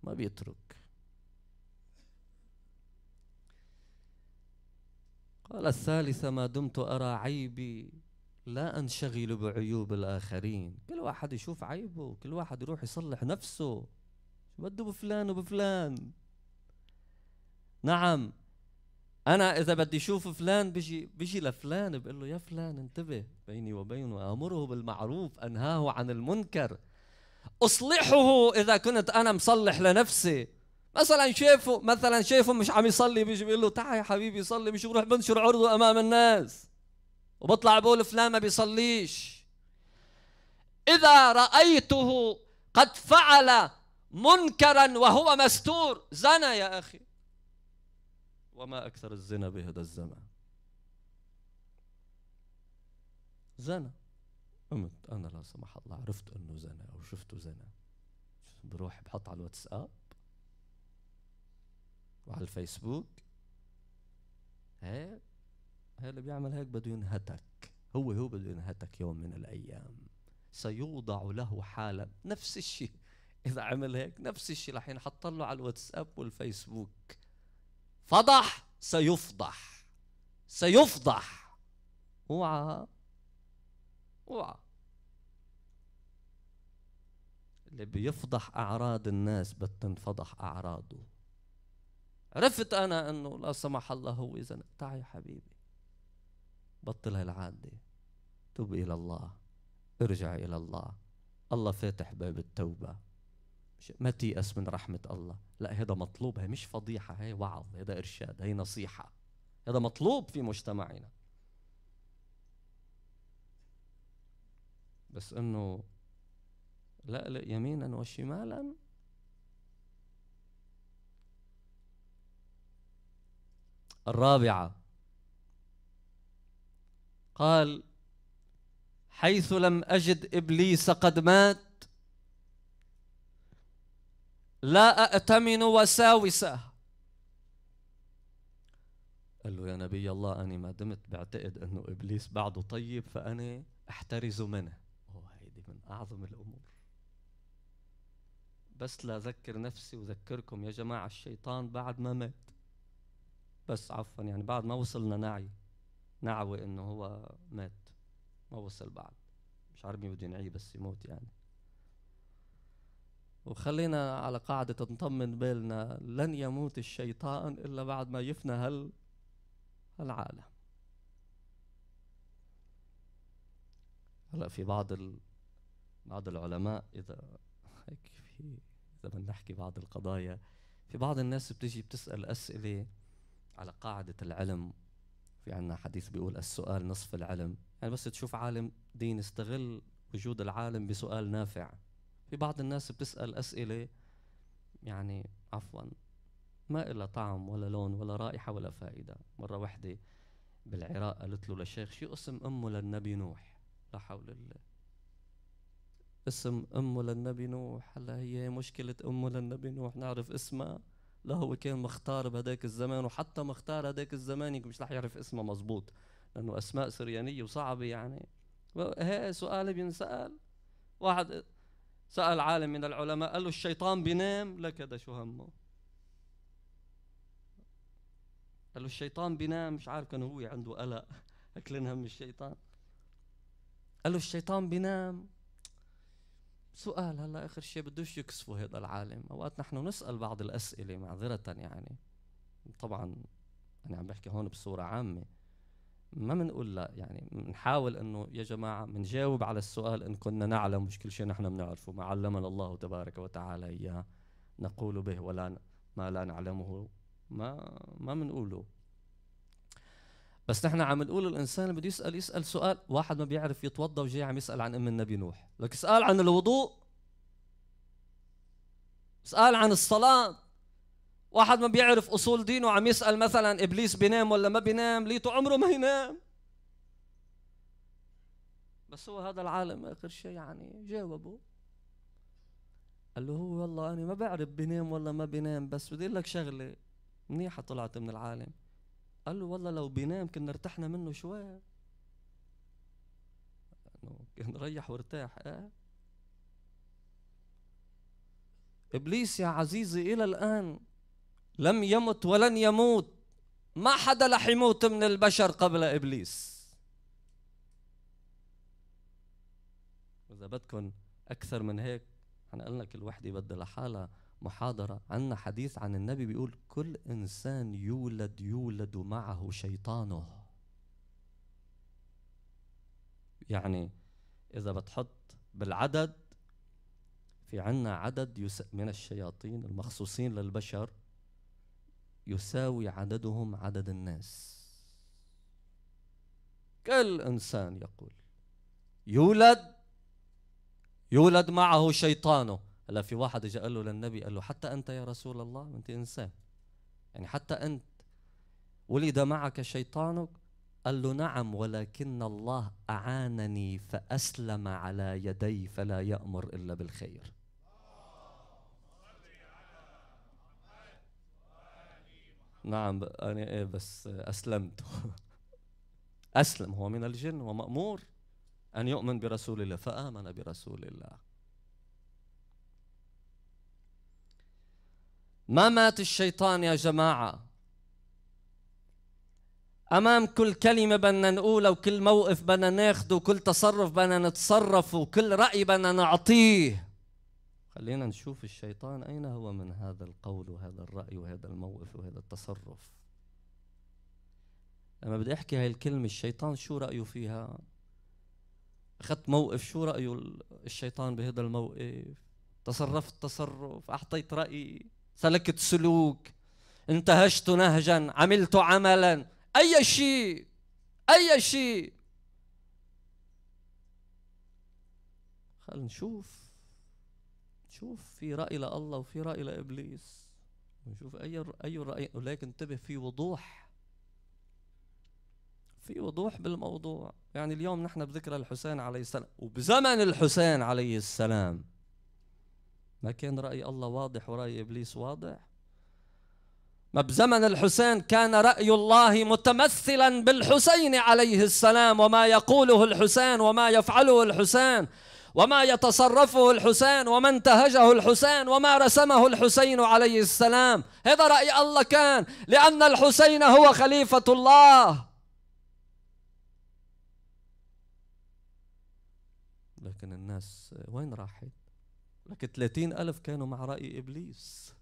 [SPEAKER 1] ما بيترك قال الثالثة ما دمت أرى عيبي لا أنشغل بعيوب الآخرين كل واحد يشوف عيبه كل واحد يروح يصلح نفسه شو بده بفلان وبفلان نعم أنا إذا بدي أشوف فلان بيجي بيجي لفلان بقول له يا فلان انتبه بيني وبينه آمره بالمعروف أنهاه عن المنكر اصلحه اذا كنت انا مصلح لنفسي مثلا شايفه مثلا شايفه مش عم يصلي بيجي بيقول له تعال يا حبيبي صلي مش بروح بنشر عرضه امام الناس وبطلع بقول فلان ما بيصليش اذا رايته قد فعل منكرا وهو مستور زنى يا اخي وما اكثر الزنا بهذا الزمان زنى قمت انا لا سمح الله عرفت انه زنا او شفته زنا بروح بحط على الواتساب وعلى الفيسبوك هيك هي اللي بيعمل هيك بده ينهتك هو هو بده ينهتك يوم من الايام سيوضع له حالا نفس الشيء اذا عمل هيك نفس الشيء رح ينحط له على الواتساب والفيسبوك فضح سيفضح سيفضح اوعى اوعى اللي بيفضح اعراض الناس بتنفضح اعراضه عرفت انا انه لا سمح الله هو اذا تعي يا حبيبي بطل هالعاده توب الى الله ارجع الى الله الله فاتح باب التوبه ما تيأس من رحمة الله لا هذا مطلوب هي مش فضيحة هي وعظ هذا إرشاد هي نصيحة هذا مطلوب في مجتمعنا بس انه لألئ يمينا وشمالا الرابعة قال حيث لم أجد إبليس قد مات لا أأتمن وساوسه قال له يا نبي الله أنا ما دمت بعتقد أنه إبليس بعده طيب فأنا أحترز منه من أعظم الأمور بس لأذكر نفسي وذكركم يا جماعة الشيطان بعد ما مات بس عفوا يعني بعد ما وصلنا نعي نعوي إنه هو مات ما وصل بعد مش عارف مين بده نعيه بس يموت يعني وخلينا على قاعدة نطمن بالنا لن يموت الشيطان إلا بعد ما يفنى هال هالعالم هلا في بعض ال بعض العلماء اذا هيك في اذا بدنا نحكي بعض القضايا في بعض الناس بتجي بتسال اسئله على قاعده العلم في عنا حديث بيقول السؤال نصف العلم يعني بس تشوف عالم دين استغل وجود العالم بسؤال نافع في بعض الناس بتسأل أسئلة يعني عفوا ما إلا طعم ولا لون ولا رائحة ولا فائدة مرة واحدة بالعراق قالت له لشيخ شو اسم أمه للنبي نوح لا حول الله اسم امه للنبي نوح هلا هي مشكله امه للنبي نوح نعرف اسمها لا هو كان مختار بهداك الزمان وحتى مختار هداك الزمان مش رح يعرف اسمها مزبوط لانه اسماء سريانيه وصعبه يعني هي سؤال بينسال واحد سال عالم من العلماء قال له الشيطان بينام لك هذا شو همه قال له الشيطان بينام مش عارف كان هو عنده قلق اكلن هم الشيطان قال له الشيطان بينام سؤال هلا اخر شيء بدوش يكسفوا هذا العالم اوقات نحن نسال بعض الاسئله معذره يعني طبعا انا عم بحكي هون بصوره عامه ما بنقول لا يعني بنحاول انه يا جماعه بنجاوب على السؤال ان كنا نعلم مش كل شيء نحن بنعرفه ما علمنا الله تبارك وتعالى اياه نقول به ولا ما لا نعلمه ما ما بنقوله بس نحن عم نقول الانسان اللي بده يسال يسال سؤال واحد ما بيعرف يتوضا وجاي عم يسال عن ام النبي نوح لك اسال عن الوضوء اسال عن الصلاه واحد ما بيعرف اصول دينه عم يسال مثلا ابليس بينام ولا ما بينام ليته عمره ما ينام بس هو هذا العالم اخر شيء يعني جاوبه قال له هو والله انا ما بعرف بينام ولا ما بينام بس بدي اقول لك شغله منيحه طلعت من العالم قال له والله لو بينام كنا ارتحنا منه شوية كان ريح وارتاح اه ابليس يا عزيزي الى الان لم يمت ولن يموت ما حدا رح يموت من البشر قبل ابليس اذا بدكم اكثر من هيك انا قلنا كل وحده بدها لحالها محاضرة عندنا حديث عن النبي بيقول كل إنسان يولد يولد معه شيطانه يعني إذا بتحط بالعدد في عنا عدد من الشياطين المخصوصين للبشر يساوي عددهم عدد الناس كل إنسان يقول يولد يولد معه شيطانه هلا في واحد اجى قال له للنبي قال له حتى انت يا رسول الله انت انسان يعني حتى انت ولد معك شيطانك قال له نعم ولكن الله اعانني فاسلم على يدي فلا يامر الا بالخير نعم انا ايه بس اسلمت اسلم هو من الجن ومامور ان يؤمن برسول الله فامن برسول الله ما مات الشيطان يا جماعة أمام كل كلمة بدنا نقولها وكل موقف بدنا ناخده وكل تصرف بدنا نتصرف وكل رأي بدنا نعطيه خلينا نشوف الشيطان أين هو من هذا القول وهذا الرأي وهذا الموقف وهذا التصرف لما بدي أحكي هاي الكلمة الشيطان شو رأيه فيها أخذت موقف شو رأيه الشيطان بهذا الموقف تصرفت تصرف أعطيت رأيي سلكت سلوك انتهجت نهجا عملت عملا اي شيء اي شيء خلينا نشوف نشوف في راي لله وفي راي لابليس نشوف اي اي راي ولكن انتبه في وضوح في وضوح بالموضوع يعني اليوم نحن بذكرى الحسين عليه السلام وبزمن الحسين عليه السلام ما كان رأي الله واضح ورأي إبليس واضح ما بزمن الحسين كان رأي الله متمثلا بالحسين عليه السلام وما يقوله الحسين وما يفعله الحسين وما يتصرفه الحسين وما انتهجه الحسين وما رسمه الحسين عليه السلام هذا رأي الله كان لأن الحسين هو خليفة الله لكن الناس وين راحت لك ثلاثين ألف كانوا مع رأي إبليس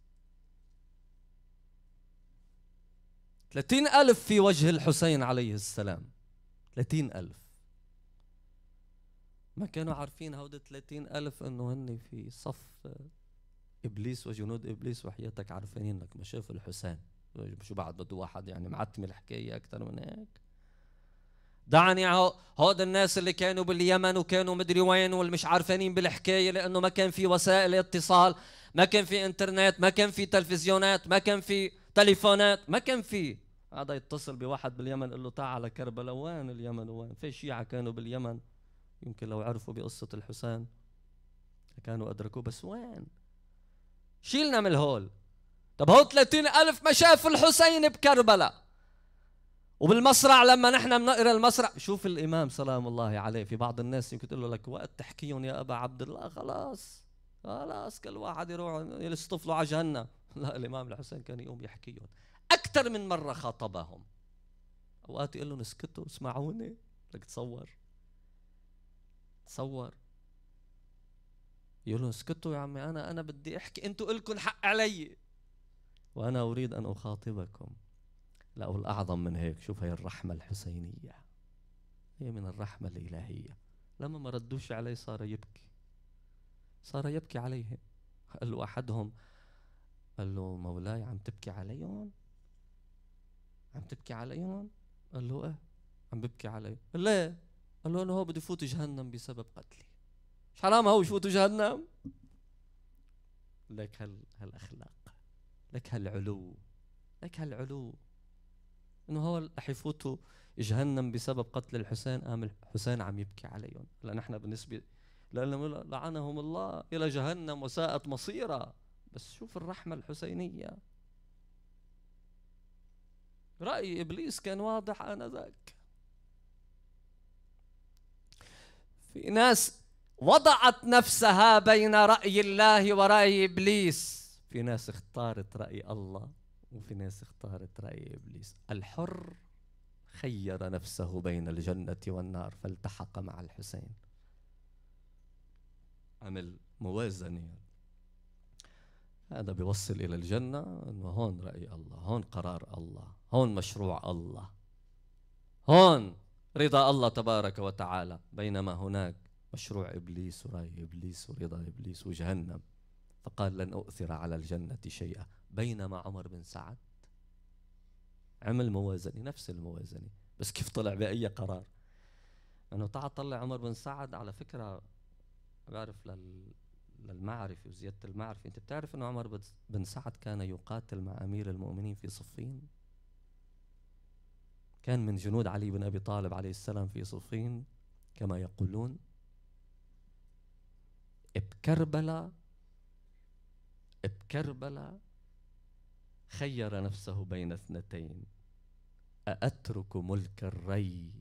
[SPEAKER 1] ثلاثين ألف في وجه الحسين عليه السلام ثلاثين ألف ما كانوا عارفين هودة ثلاثين ألف أنه هن في صف إبليس وجنود إبليس وحياتك عارفين أنك ما شاف الحسين شو بعد بده واحد يعني معتم الحكاية أكثر من هيك دعني هود الناس اللي كانوا باليمن وكانوا مدري وين والمش عارفين بالحكايه لانه ما كان في وسائل اتصال ما كان في انترنت ما كان في تلفزيونات ما كان في تليفونات ما كان في هذا يتصل بواحد باليمن قال له تعال على كربلاء وين اليمن وين في شيعة كانوا باليمن يمكن لو عرفوا بقصة الحسين كانوا أدركوه بس وين شيلنا من الهول طب هو 30 ألف ما شافوا الحسين بكربلاء وبالمسرع لما نحن بنقرا المسرع شوف الامام سلام الله عليه في بعض الناس يمكن تقول لك وقت تحكيهم يا ابا عبد الله خلاص خلاص كل واحد يروح يلصطف له على جهنم لا الامام الحسين كان يقوم يحكيهم اكثر من مره خاطبهم اوقات يقول لهم اسكتوا اسمعوني لك تصور تصور يقول لهم اسكتوا يا عمي انا انا بدي احكي انتوا الكم الحق علي وانا اريد ان اخاطبكم لا والأعظم من هيك شوف هي الرحمة الحسينية هي من الرحمة الإلهية لما ما ردوش عليه صار يبكي صار يبكي عليهم قال له أحدهم قال له مولاي عم تبكي عليهم عم تبكي عليهم قال له ايه عم ببكي علي ليه قال له انا هو بده يفوت جهنم بسبب قتلي مش حرام هو يفوت جهنم لك هال هالاخلاق لك هالعلو لك هالعلو انه هو رح يفوتوا جهنم بسبب قتل الحسين قام الحسين عم يبكي عليهم هلا نحن بالنسبه لانه لعنهم الله الى جهنم وساءت مصيرا بس شوف الرحمه الحسينيه راي ابليس كان واضح انذاك في ناس وضعت نفسها بين راي الله وراي ابليس في ناس اختارت راي الله وفي ناس اختارت رأي إبليس الحر خير نفسه بين الجنة والنار فالتحق مع الحسين عمل موازنة هذا بيوصل إلى الجنة أنه هون رأي الله هون قرار الله هون مشروع الله هون رضا الله تبارك وتعالى بينما هناك مشروع إبليس ورأي إبليس ورضا إبليس وجهنم فقال لن أؤثر على الجنة شيئا بينما عمر بن سعد عمل موازنة نفس الموازنة بس كيف طلع بأي قرار أنه تعال طلع عمر بن سعد على فكرة بعرف لل للمعرفة وزيادة المعرفة أنت بتعرف أنه عمر بن سعد كان يقاتل مع أمير المؤمنين في صفين كان من جنود علي بن أبي طالب عليه السلام في صفين كما يقولون بكربلة بكربلة خير نفسه بين اثنتين أأترك ملك الري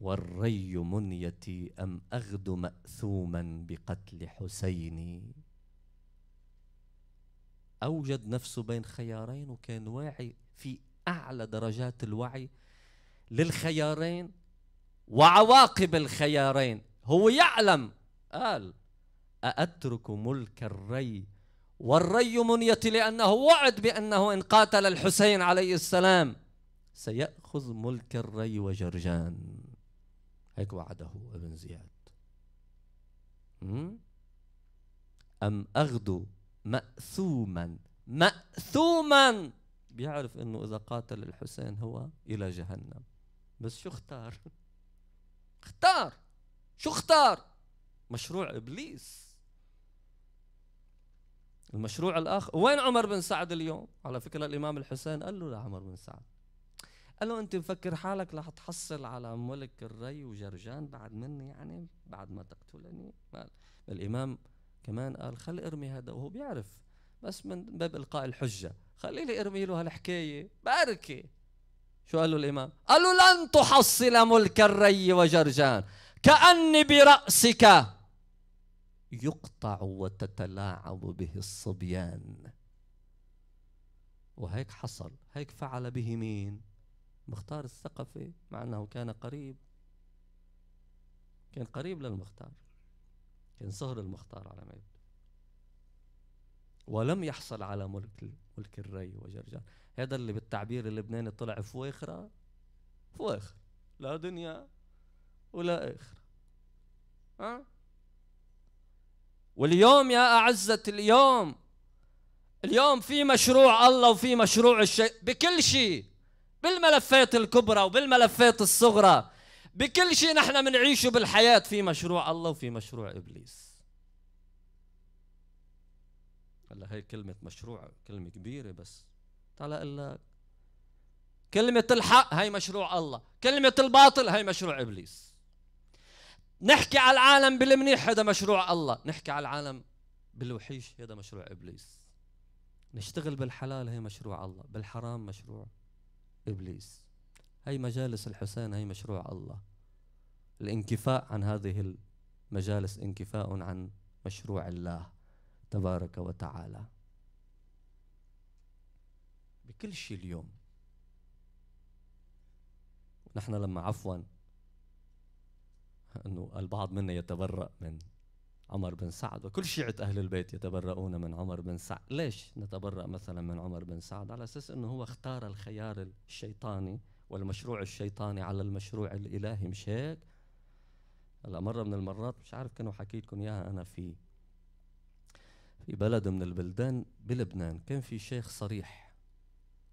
[SPEAKER 1] والري منيتي أم أغدو مأثوما بقتل حسيني أوجد نفسه بين خيارين وكان واعي في أعلى درجات الوعي للخيارين وعواقب الخيارين هو يعلم قال أأترك ملك الري والري منيتي لأنه وعد بأنه إن قاتل الحسين عليه السلام سيأخذ ملك الري وجرجان هيك وعده ابن زياد أم أغدو مأثوما مأثوما بيعرف أنه إذا قاتل الحسين هو إلى جهنم بس شو اختار اختار شو اختار مشروع إبليس المشروع الاخر وين عمر بن سعد اليوم على فكره الامام الحسين قال له لعمر بن سعد قال له انت مفكر حالك رح تحصل على ملك الري وجرجان بعد مني يعني بعد ما تقتلني الامام كمان قال خل ارمي هذا وهو بيعرف بس من باب القاء الحجه خليني ارمي له هالحكايه باركي شو قال له الامام قال له لن تحصل ملك الري وجرجان كاني براسك يقطع وتتلاعب به الصبيان وهيك حصل هيك فعل به مين مختار الثقفي مع أنه كان قريب كان قريب للمختار كان صهر المختار على ما يبدو ولم يحصل على ملك ملك الري وجرجان هذا اللي بالتعبير اللبناني طلع فويخرة فويخر لا دنيا ولا آخرة ها واليوم يا أعزة اليوم اليوم في مشروع الله وفي مشروع الشيء بكل شيء بالملفات الكبرى وبالملفات الصغرى بكل شيء نحن بنعيشه بالحياة في مشروع الله وفي مشروع إبليس هلا هي كلمة مشروع كلمة كبيرة بس تعال أقول كلمة الحق هي مشروع الله كلمة الباطل هي مشروع إبليس نحكي على العالم بالمنيح هذا مشروع الله نحكي على العالم بالوحيش هذا مشروع إبليس نشتغل بالحلال هي مشروع الله بالحرام مشروع إبليس هي مجالس الحسين هي مشروع الله الانكفاء عن هذه المجالس انكفاء عن مشروع الله تبارك وتعالى بكل شيء اليوم نحن لما عفوا أنه البعض منا يتبرأ من عمر بن سعد وكل شيعة أهل البيت يتبرؤون من عمر بن سعد ليش نتبرأ مثلا من عمر بن سعد على أساس أنه هو اختار الخيار الشيطاني والمشروع الشيطاني على المشروع الإلهي مش هيك هلا مرة من المرات مش عارف كانوا لكم إياها أنا في في بلد من البلدان بلبنان كان في شيخ صريح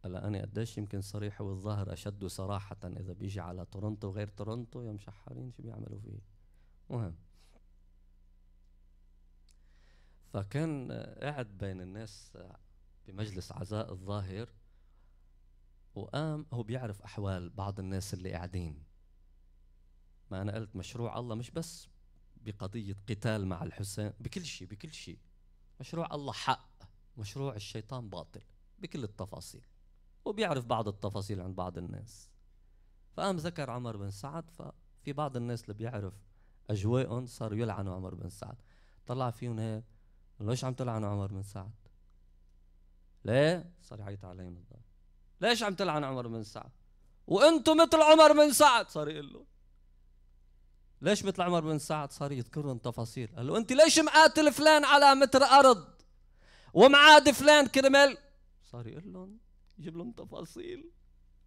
[SPEAKER 1] هلا انا قديش يمكن صريح والظاهر اشد صراحه اذا بيجي على تورنتو وغير تورنتو يا مشحرين شو بيعملوا فيه مهم فكان قاعد بين الناس بمجلس عزاء الظاهر وقام هو بيعرف احوال بعض الناس اللي قاعدين ما انا قلت مشروع الله مش بس بقضيه قتال مع الحسين بكل شيء بكل شيء مشروع الله حق مشروع الشيطان باطل بكل التفاصيل وبيعرف بعض التفاصيل عن بعض الناس فقام ذكر عمر بن سعد ففي بعض الناس اللي بيعرف اجوائهم صاروا يلعنوا عمر بن سعد طلع فيهم هيك إيه؟ ليش عم تلعنوا عمر بن سعد ليه صار يعيط عليهم الظاهر ليش عم تلعن عمر بن سعد وانتم مثل عمر بن سعد صار يقول له ليش مثل عمر بن سعد صار يذكرهم تفاصيل قال له انت ليش مقاتل فلان على متر ارض ومعاد فلان كرمال صار يقول لهم جيب لهم تفاصيل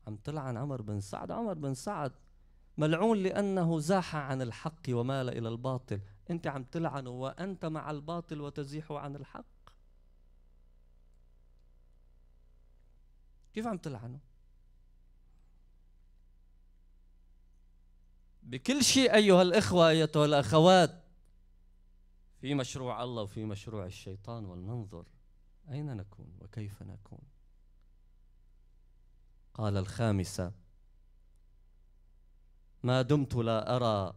[SPEAKER 1] عم تلعن عمر بن سعد عمر بن سعد ملعون لأنه زاح عن الحق ومال إلى الباطل أنت عم تلعن وأنت مع الباطل وتزيح عن الحق كيف عم تلعنه بكل شيء أيها الإخوة أيتها الأخوات في مشروع الله وفي مشروع الشيطان والمنظر أين نكون وكيف نكون قال الخامسة ما دمت لا أرى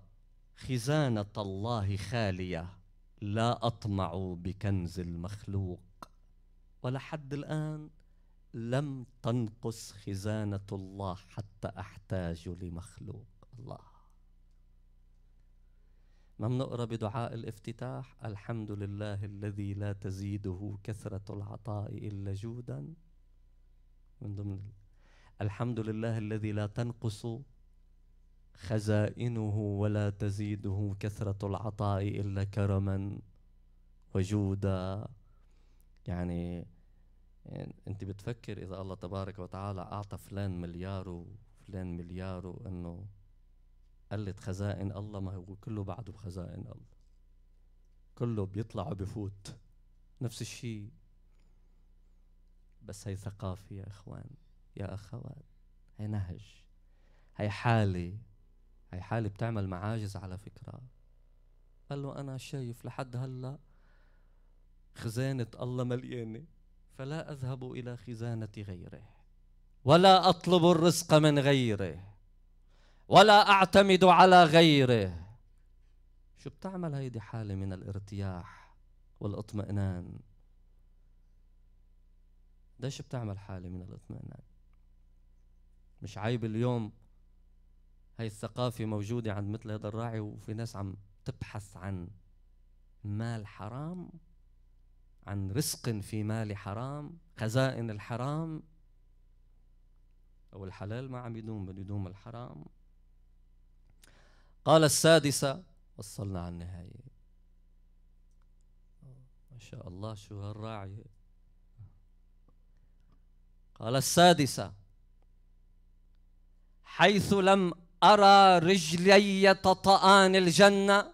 [SPEAKER 1] خزانة الله خالية لا أطمع بكنز المخلوق ولحد الآن لم تنقص خزانة الله حتى أحتاج لمخلوق الله ما بنقرا بدعاء الافتتاح الحمد لله الذي لا تزيده كثرة العطاء إلا جودا من ضمن الحمد لله الذي لا تنقص خزائنه ولا تزيده كثرة العطاء إلا كرما وجودا يعني أنت بتفكر إذا الله تبارك وتعالى أعطى فلان مليار وفلان مليار وأنه قلت خزائن الله ما هو كله بعده بخزائن الله كله بيطلع وبفوت نفس الشيء بس هي ثقافة يا إخوان يا أخوات هي نهج هي حالة هي حالة بتعمل معاجز على فكرة قال له أنا شايف لحد هلأ خزانة الله مليانة فلا أذهب إلى خزانة غيره ولا أطلب الرزق من غيره ولا أعتمد على غيره شو بتعمل هيدي حالة من الارتياح والاطمئنان ليش بتعمل حالة من الاطمئنان مش عيب اليوم هاي الثقافة موجودة عند مثل هذا الراعي وفي ناس عم تبحث عن مال حرام عن رزق في مال حرام خزائن الحرام أو الحلال ما عم يدوم بده يدوم الحرام قال السادسة وصلنا على النهاية ما شاء الله شو هالراعي قال السادسة حيث لم أرى رجلي تطآن الجنة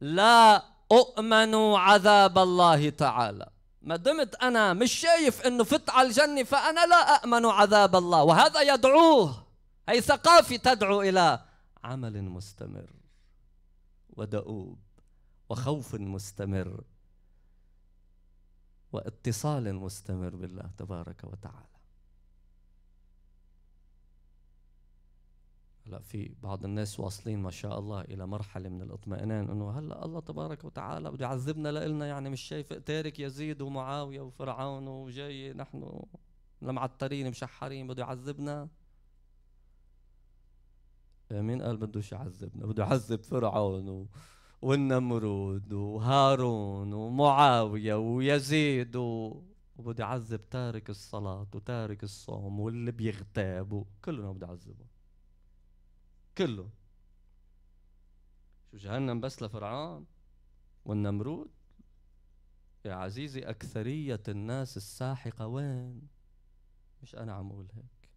[SPEAKER 1] لا أؤمن عذاب الله تعالى ما دمت أنا مش شايف أنه فت على الجنة فأنا لا اؤمن عذاب الله وهذا يدعوه أي ثقافة تدعو إلى عمل مستمر ودؤوب وخوف مستمر واتصال مستمر بالله تبارك وتعالى هلا في بعض الناس واصلين ما شاء الله الى مرحله من الاطمئنان انه هلا الله تبارك وتعالى بده يعذبنا لنا يعني مش شايف تارك يزيد ومعاويه وفرعون وجاي نحن لمعترين مشحرين بده يعذبنا مين قال بدوش يعذبنا بده يعذب فرعون و... والنمرود وهارون ومعاوية ويزيد و... وبده يعذب تارك الصلاة وتارك الصوم واللي بيغتاب كلنا بده يعذبهم كله شو جهنم بس لفرعون والنمرود يا عزيزي أكثرية الناس الساحقة وين مش أنا عم أقول هيك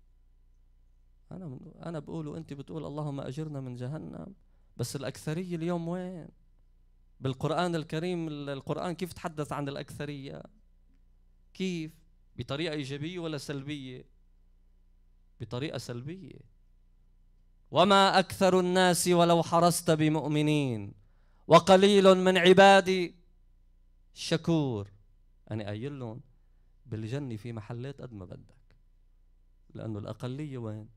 [SPEAKER 1] أنا من أنا بقول وأنت بتقول اللهم أجرنا من جهنم بس الأكثرية اليوم وين بالقرآن الكريم القرآن كيف تحدث عن الأكثرية كيف بطريقة إيجابية ولا سلبية بطريقة سلبية وما أكثر الناس ولو حرصت بمؤمنين وقليل من عبادي شكور أنا قايل لهم بالجنة في محلات قد ما بدك لأنه الأقلية وين؟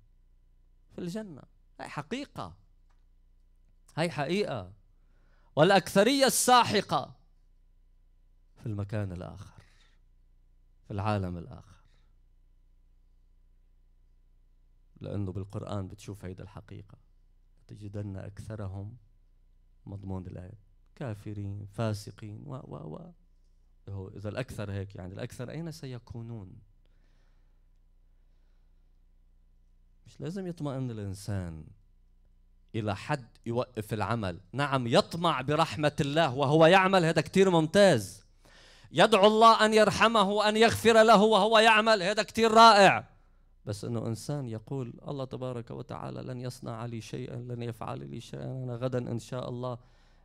[SPEAKER 1] في الجنة هاي حقيقة هاي حقيقة والأكثرية الساحقة في المكان الآخر في العالم الآخر لأنه بالقرآن بتشوف هيدا الحقيقة تجدن أكثرهم مضمون الآية كافرين فاسقين و و و هو إذا الأكثر هيك يعني الأكثر أين سيكونون مش لازم يطمئن الإنسان إلى حد يوقف العمل نعم يطمع برحمة الله وهو يعمل هذا كتير ممتاز يدعو الله أن يرحمه أن يغفر له وهو يعمل هذا كتير رائع بس انه انسان يقول الله تبارك وتعالى لن يصنع لي شيئا لن يفعل لي شيئا انا غدا ان شاء الله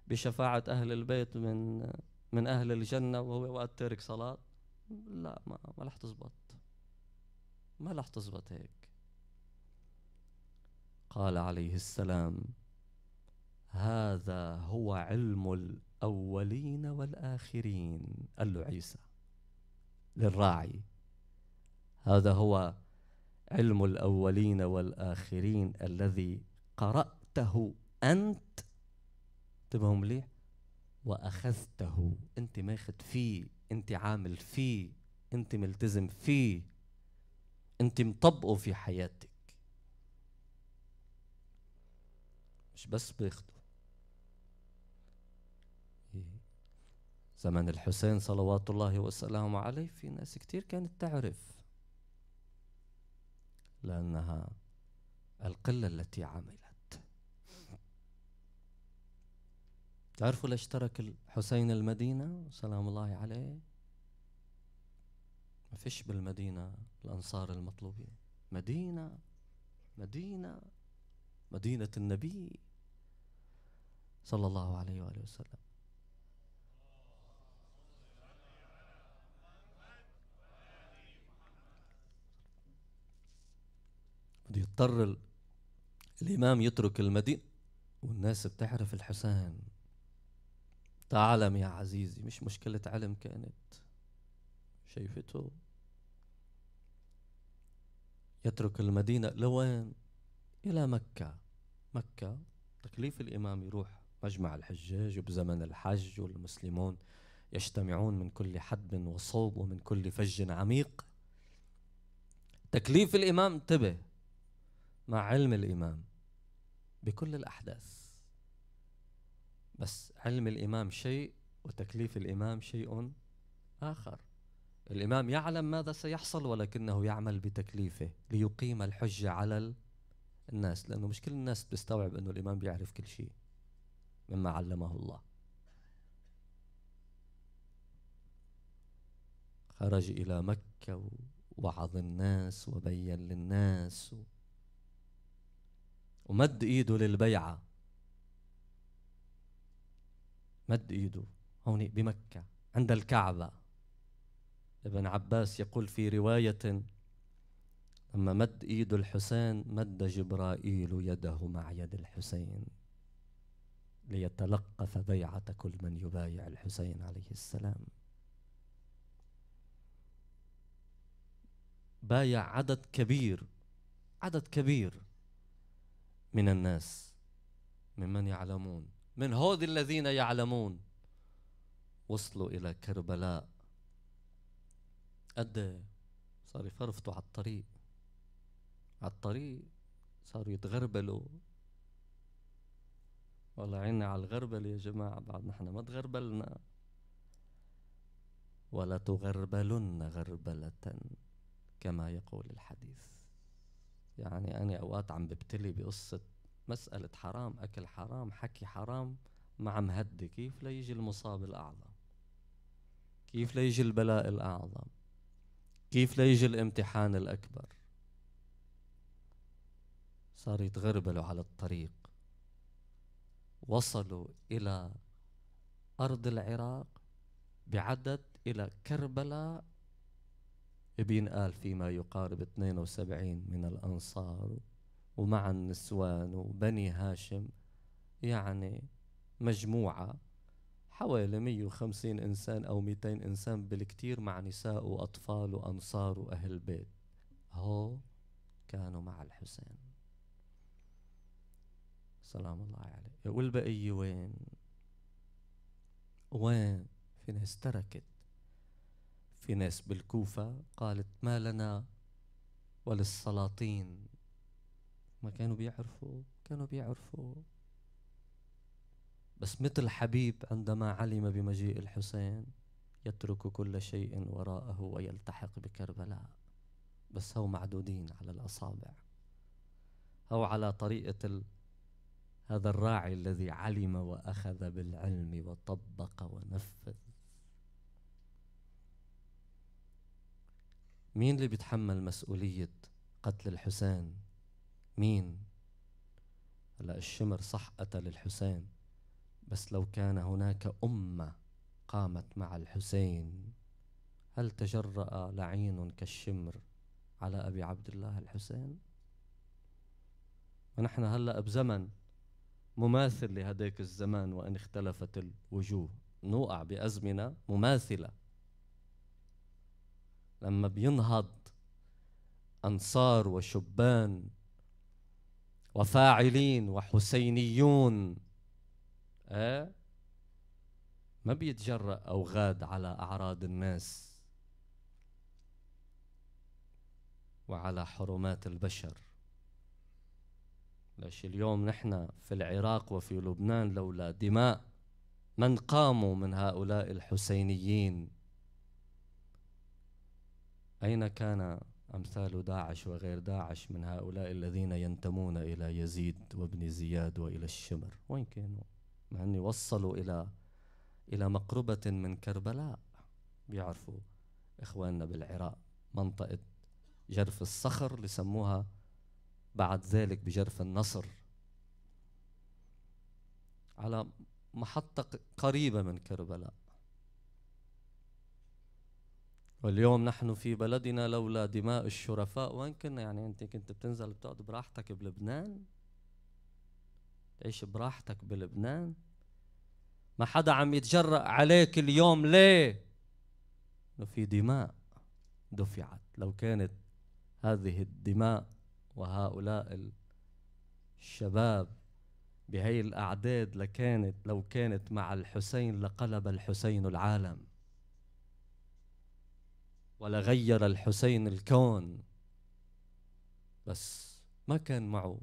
[SPEAKER 1] بشفاعه اهل البيت من من اهل الجنه وهو وقت تارك صلاه لا ما ما رح تزبط ما رح تزبط هيك قال عليه السلام هذا هو علم الاولين والاخرين قال له عيسى للراعي هذا هو علم الاولين والاخرين الذي قراته انت انتبهوا ليه واخذته انت ماخذ فيه انت عامل فيه انت ملتزم فيه انت مطبقه في حياتك مش بس باخده زمن الحسين صلوات الله وسلامه عليه في ناس كتير كانت تعرف لأنها القلة التي عملت تعرفوا ليش ترك الحسين المدينة سلام الله عليه ما فيش بالمدينة الأنصار المطلوبين مدينة مدينة مدينة النبي صلى الله عليه وآله وسلم بده ال... الإمام يترك المدينة والناس بتعرف الحسين تعلم يا عزيزي مش مشكلة علم كانت شايفته يترك المدينة لوين إلى مكة مكة تكليف الإمام يروح مجمع الحجاج بزمن الحج والمسلمون يجتمعون من كل حد وصوب ومن كل فج عميق تكليف الإمام انتبه مع علم الإمام بكل الأحداث بس علم الإمام شيء وتكليف الإمام شيء آخر الإمام يعلم ماذا سيحصل ولكنه يعمل بتكليفه ليقيم الحجة على الناس لأنه مش كل الناس بتستوعب أنه الإمام بيعرف كل شيء مما علمه الله خرج إلى مكة ووعظ الناس وبين للناس و... ومد ايده للبيعه مد ايده هون بمكه عند الكعبه ابن عباس يقول في روايه لما مد ايد الحسين مد جبرائيل يده مع يد الحسين ليتلقف بيعه كل من يبايع الحسين عليه السلام بايع عدد كبير عدد كبير من الناس ممن يعلمون من هود الذين يعلمون وصلوا إلى كربلاء قد صار يفرفطوا على الطريق على الطريق صاروا يتغربلوا والله عيني على الغربلة يا جماعة بعد نحن ما تغربلنا ولا تغربلن غربلة كما يقول الحديث يعني أنا أوقات عم ببتلي بقصة مسألة حرام أكل حرام حكي حرام مع مهدي كيف ليجي المصاب الأعظم كيف ليجي البلاء الأعظم كيف ليجي الامتحان الأكبر صاروا يتغربلوا على الطريق وصلوا إلى أرض العراق بعدد إلى كربلاء بينقال فيما يقارب 72 من الأنصار ومع النسوان وبني هاشم يعني مجموعة حوالي 150 إنسان أو 200 إنسان بالكتير مع نساء وأطفال وأنصار وأهل بيت هو كانوا مع الحسين سلام الله عليه والبقية وين وين في ناس تركت في ناس بالكوفة قالت ما لنا وللسلاطين ما كانوا بيعرفوا كانوا بيعرفوا بس مثل حبيب عندما علم بمجيء الحسين يترك كل شيء وراءه ويلتحق بكربلاء بس هو معدودين على الأصابع أو على طريقة ال... هذا الراعي الذي علم وأخذ بالعلم وطبق ونفذ مين اللي بيتحمل مسؤولية قتل الحسين مين هلا الشمر صح قتل الحسين بس لو كان هناك أمة قامت مع الحسين هل تجرأ لعين كالشمر على أبي عبد الله الحسين ونحن هلأ بزمن مماثل لهداك الزمان وإن اختلفت الوجوه نوقع بأزمنة مماثلة لما بينهض أنصار وشبان وفاعلين وحسينيون أه؟ ما بيتجرأ أوغاد على أعراض الناس وعلى حرمات البشر ليش اليوم نحن في العراق وفي لبنان لولا دماء من قاموا من هؤلاء الحسينيين أين كان أمثال داعش وغير داعش من هؤلاء الذين ينتمون إلى يزيد وابن زياد وإلى الشمر وين كانوا مع أن وصلوا إلى إلى مقربة من كربلاء بيعرفوا إخواننا بالعراق منطقة جرف الصخر اللي سموها بعد ذلك بجرف النصر على محطة قريبة من كربلاء واليوم نحن في بلدنا لولا دماء الشرفاء وين كنا يعني انت كنت بتنزل بتقعد براحتك بلبنان تعيش براحتك بلبنان ما حدا عم يتجرأ عليك اليوم ليه لو في دماء دفعت لو كانت هذه الدماء وهؤلاء الشباب بهي الأعداد لكانت لو كانت مع الحسين لقلب الحسين العالم ولغير الحسين الكون بس ما كان معه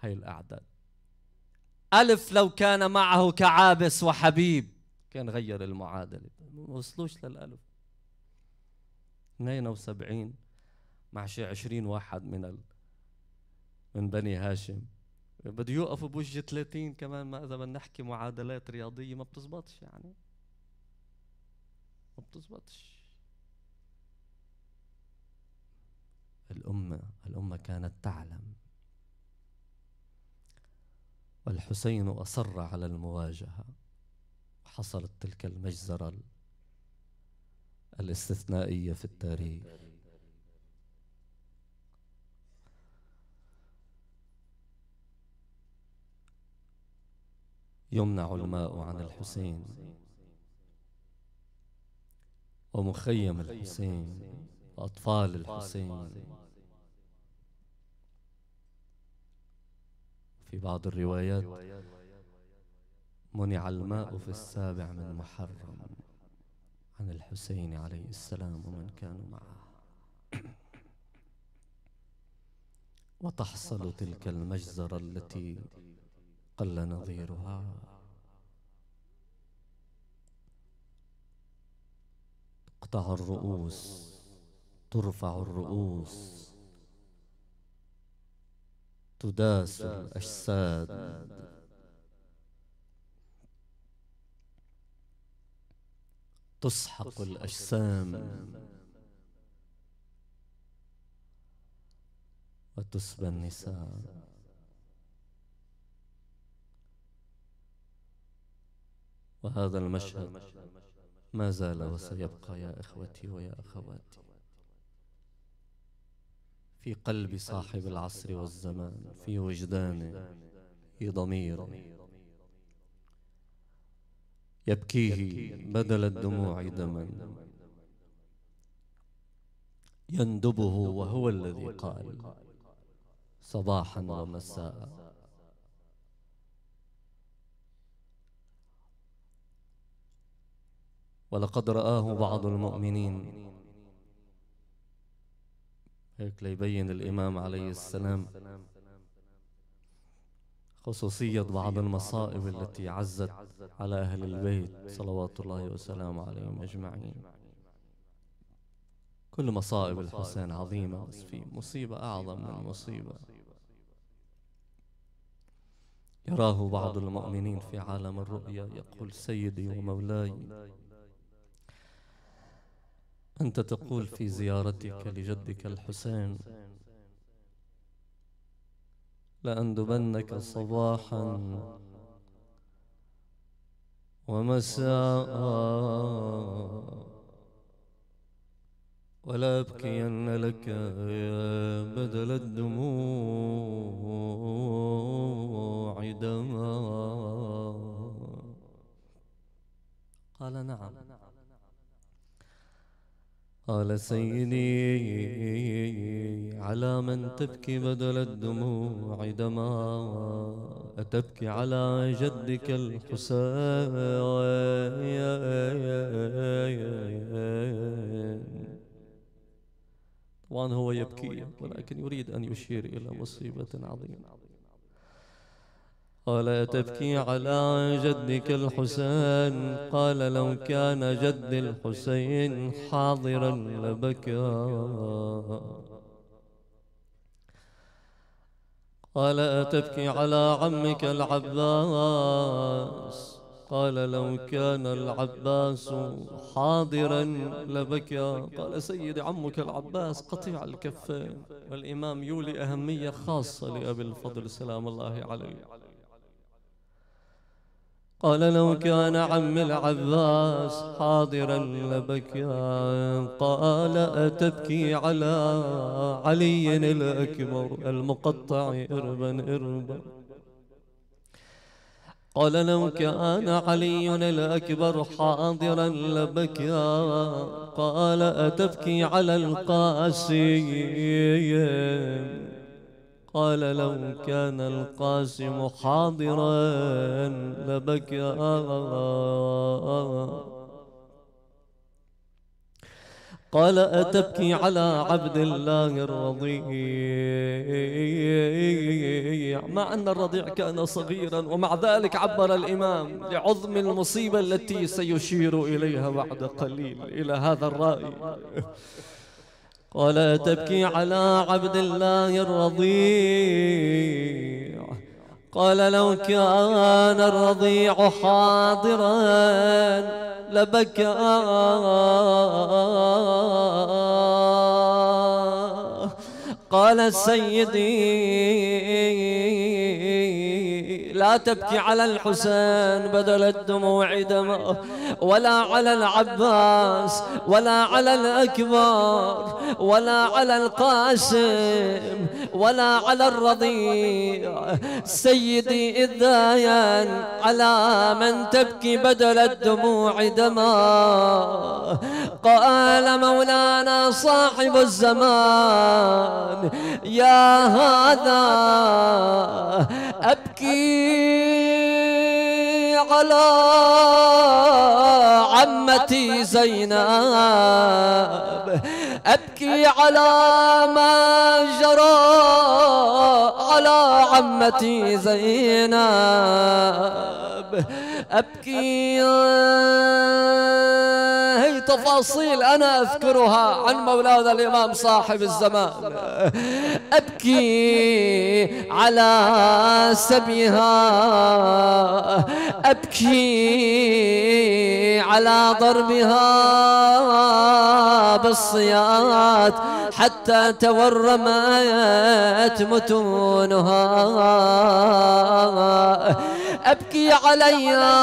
[SPEAKER 1] هاي الأعداد ألف لو كان معه كعابس وحبيب كان غير المعادلة ما وصلوش للألف 72 مع شي 20 واحد من ال... من بني هاشم بده يوقفوا بوجه 30 كمان ما اذا بدنا نحكي معادلات رياضيه ما بتزبطش يعني ما بتزبطش الأمة الأمة كانت تعلم والحسين أصر على المواجهة حصلت تلك المجزرة الاستثنائية في التاريخ يمنع الماء عن الحسين ومخيم الحسين وأطفال الحسين في بعض الروايات منع الماء في السابع من محرم عن الحسين عليه السلام ومن كانوا معه وتحصل تلك المجزرة التي قل نظيرها تقطع الرؤوس ترفع الرؤوس تداس الأجساد تسحق الأجسام وتسبى النساء وهذا المشهد ما زال وسيبقى يا إخوتي ويا أخواتي في قلب صاحب العصر والزمان في وجدانه في ضميره يبكيه بدل الدموع دما يندبه وهو الذي قال صباحا ومساء ولقد رآه بعض المؤمنين هيك ليبين الإمام عليه السلام خصوصية بعض المصائب التي عزت على أهل البيت صلوات الله وسلامه عليهم أجمعين كل مصائب الحسين عظيمة بس في مصيبة أعظم من مصيبة يراه بعض المؤمنين في عالم الرؤيا يقول سيدي ومولاي أنت تقول في زيارتك لجدك الحسين لأندبنك صباحا ومساء ولا أبكين لك بدل الدموع دما قال نعم قال سيدي على من تبكي بدل الدموع دما أتبكي على جدك الحسين طبعا هو يبكي ولكن يريد أن يشير إلى مصيبة عظيمة قال تبكي على جدك الحسين قال لو كان جد الحسين حاضرا لبكى قال أتبكي على عمك العباس قال لو كان العباس حاضرا لبكى قال سيدي عمك العباس قطيع الكفين والإمام يولي أهمية خاصة لأبي الفضل سلام الله عليه قال لو كان عم العباس حاضرا لبكى قال أتبكي على علي الأكبر المقطع إربا إربا قال لو كان علي الأكبر حاضرا لبكى قال أتبكي على القاسي قال لو كان القاسم حاضرا لبكى قال أتبكي على عبد الله الرضيع مع أن الرضيع كان صغيرا ومع ذلك عبر الإمام لعظم المصيبة التي سيشير إليها بعد قليل إلى هذا الرأي قال تبكي على عبد الله الرضيع قال لو كان الرضيع حاضرا لبكى قال سيدي لا تبكي على الحسين بدل الدموع دما ولا على العباس ولا على الأكبر ولا على القاسم ولا على الرضيع سيدي إذاين على من تبكي بدل الدموع دما قال مولانا صاحب الزمان يا هذا أبكي على عمتي زينب أبكي على ما جرى على عمتي زينب أبكي هي تفاصيل أنا أذكرها عن مولانا الإمام صاحب الزمان أبكي على سبيها أبكي على ضربها بالصياد حتى تورمت متونها أبكي عليها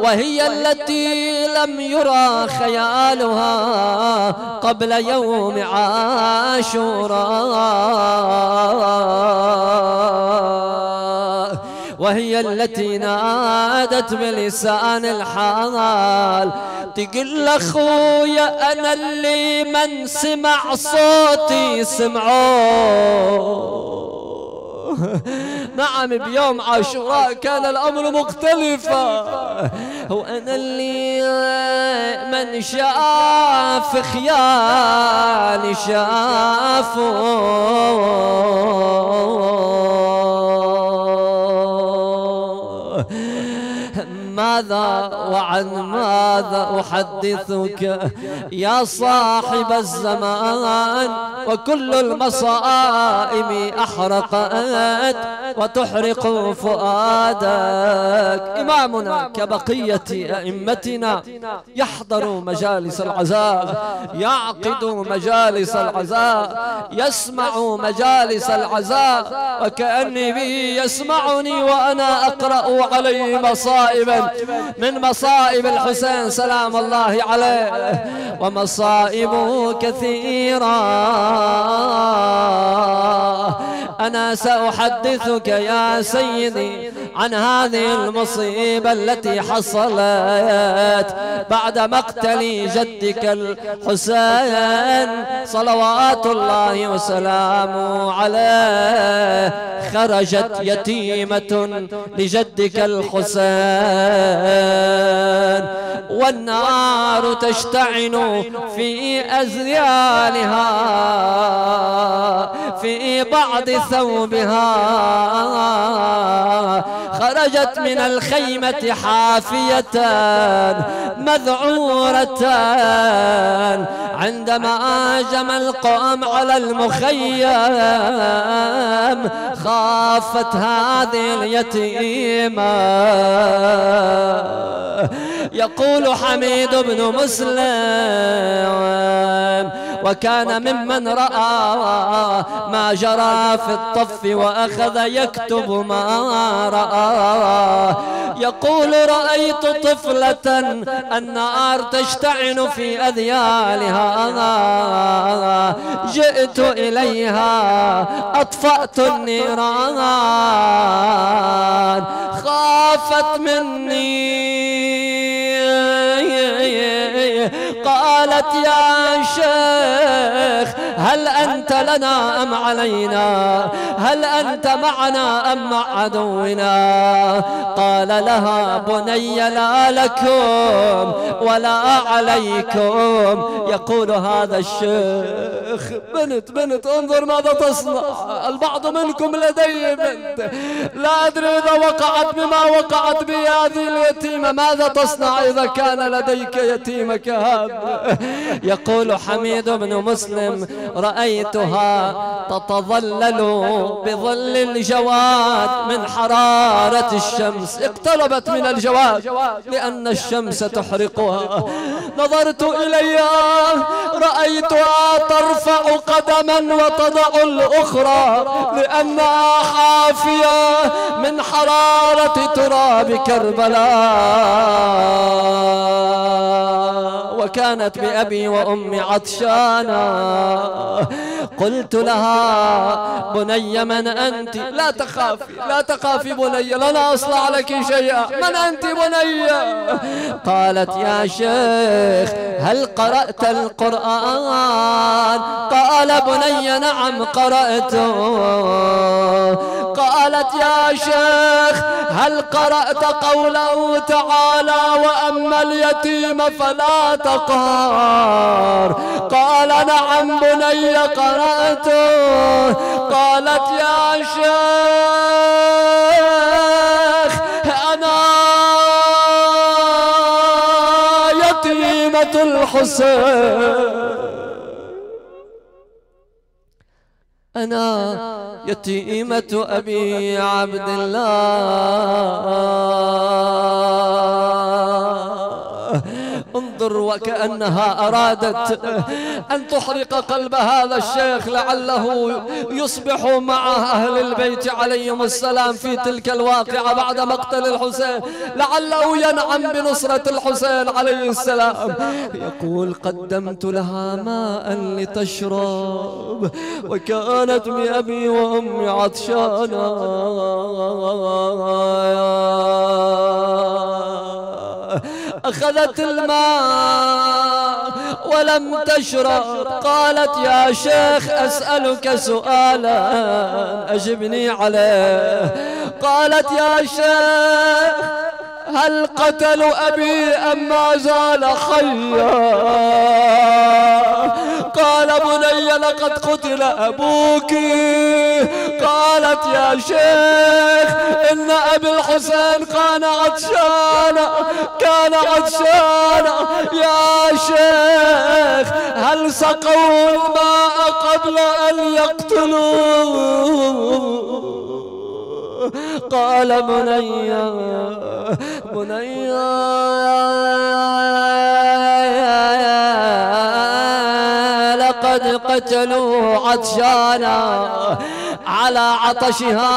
[SPEAKER 1] وهي التي لم يرى خيالها قبل يوم عاشوراء وهي التي نادت بلسان الحال تقل اخويا انا اللي من سمع صوتي سمعوه نعم بيوم نعم، عاشوراء كان الأمر مختلفا هو أنا اللي من شاف خيالي شافه ماذا وعن ماذا أحدثك يا صاحب الزمان وكل المصائب أحرقت وتحرق فؤادك إمامنا كبقية أئمتنا يحضر مجالس العزاء يعقد مجالس العزاء يسمع مجالس العزاء وكأني به يسمعني وأنا أقرأ عليه مصائبا من مصائب الحسين سلام الله عليه ومصائبه كثيرة أنا سأحدثك يا سيدي عن هذه المصيبة التي حصلت بعد مقتل جدك الحسين صلوات الله وسلامه عليه خرجت يتيمة لجدك الحسين والنار تشتعل في أزيالها في بعض ثوبها خرجت من الخيمة حافية مذعورة عندما هاجم القوم على المخيم خافت هذه اليتيمة يقول حميد بن مسلم وكان ممن رأى ما جرى في الطف وأخذ يكتب ما رأى يقول رأيت طفلة النار تشتعل في أذيالها جئت إليها أطفأت النيران خافت مني يا شيخ هل أنت لنا أم علينا هل أنت معنا أم مع عدونا قال لها بني لا لكم ولا عليكم يقول هذا الشيخ بنت بنت انظر ماذا تصنع البعض منكم لدي بنت لا أدري إذا وقعت بما وقعت به هذه اليتيمة ماذا تصنع إذا كان لديك يتيمك هذا يقول حميد بن مسلم رأيتها تتظلل بظل الجواد من حرارة الشمس اقتربت من الجواد لأن الشمس تحرقها نظرت إليها رأيتها ترفع قدما وتضع الأخرى لأنها حافية من حرارة تراب كربلاء وكانت بأبي وأمي عطشانا قلت لها بني من أنت لا تخافي لا تخافي بني لا أصنع لك شيئا من أنت بني قالت يا شيخ هل قرأت القرآن قال بني نعم, نعم، قرأته قالت يا شيخ هل قرأت قوله تعالى وأما اليتيم فلا الطقار قال نعم بني قرأته قالت يا شيخ أنا يتيمة الحسين أنا يتيمة أبي عبد الله انظر وكأنها أرادت أن تحرق قلب هذا الشيخ لعله يصبح مع أهل البيت عليهم السلام في تلك الواقعة بعد مقتل الحسين لعله ينعم بنصرة الحسين عليه السلام يقول قدمت لها ماء لتشرب وكانت بأبي وأمي عطشانا أخذت الماء ولم تشرب قالت يا شيخ أسألك سؤالا أجبني عليه قالت يا شيخ هل قتل أبي أم ما زال حيا قال بني لقد قتل أبوك قالت يا شيخ إن أبي الحسين كان عطشانا كان عطشانا يا شيخ هل سقوا الماء قبل أن يقتلوه قال بني بني لقد قتلوه عطشانا على عطشها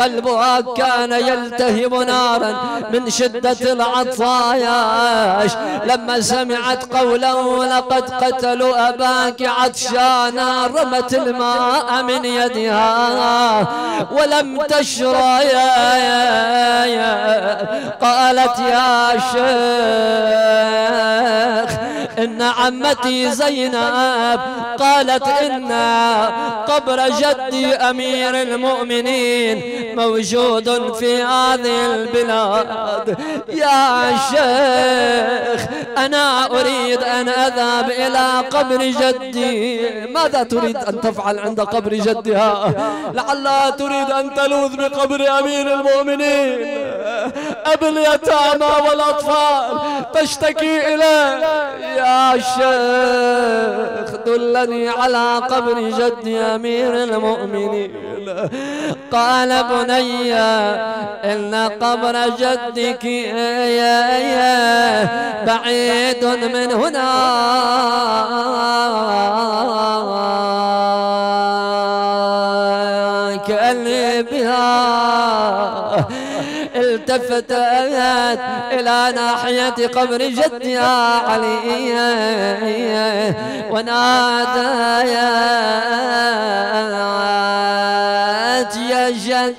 [SPEAKER 1] قلبها كان يلتهب نارا من شدة العطاياش لما سمعت قوله لقد قتلوا أباك عطشانا رمت الماء من يدها ولم تشرى قالت يا شيخ إن عمتي زينب قالت إن قبر جدي أمير المؤمنين موجود في هذه البلاد يا شيخ أنا أريد أن أذهب إلى قبر جدي ماذا تريد أن تفعل عند قبر جدها لعلها تريد أن تلوذ بقبر أمير المؤمنين أبل اليتامى والأطفال تشتكي إليه يا يا شيخ دلني على قبر جد أمير المؤمنين قال بني إن قبر جدك بعيد من هنا التفتت إلى ناحية قبر جدي علي ونادى يا جد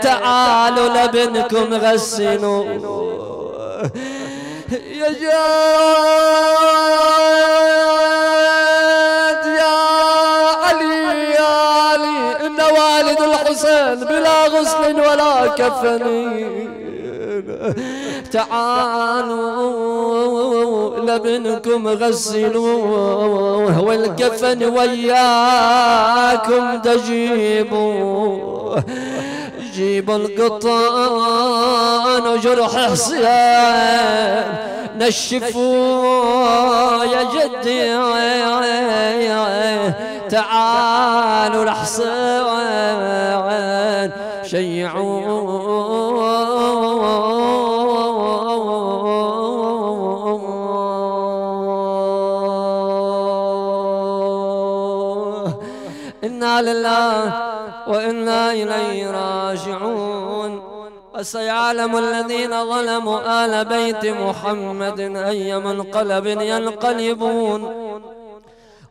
[SPEAKER 1] تعالوا لابنكم غسلوا يا جد والد الحسين بلا غسل ولا كفن تعالوا لابنكم غسلوه والكفن وياكم تجيبوا جيبوا القطان وجرح حسين نشفوا يا جدي تعالوا لحسين شيعوا إنا لله وإنا إليه راجعون وسيعلم الذين ظلموا آل بيت محمد أي منقلب ينقلبون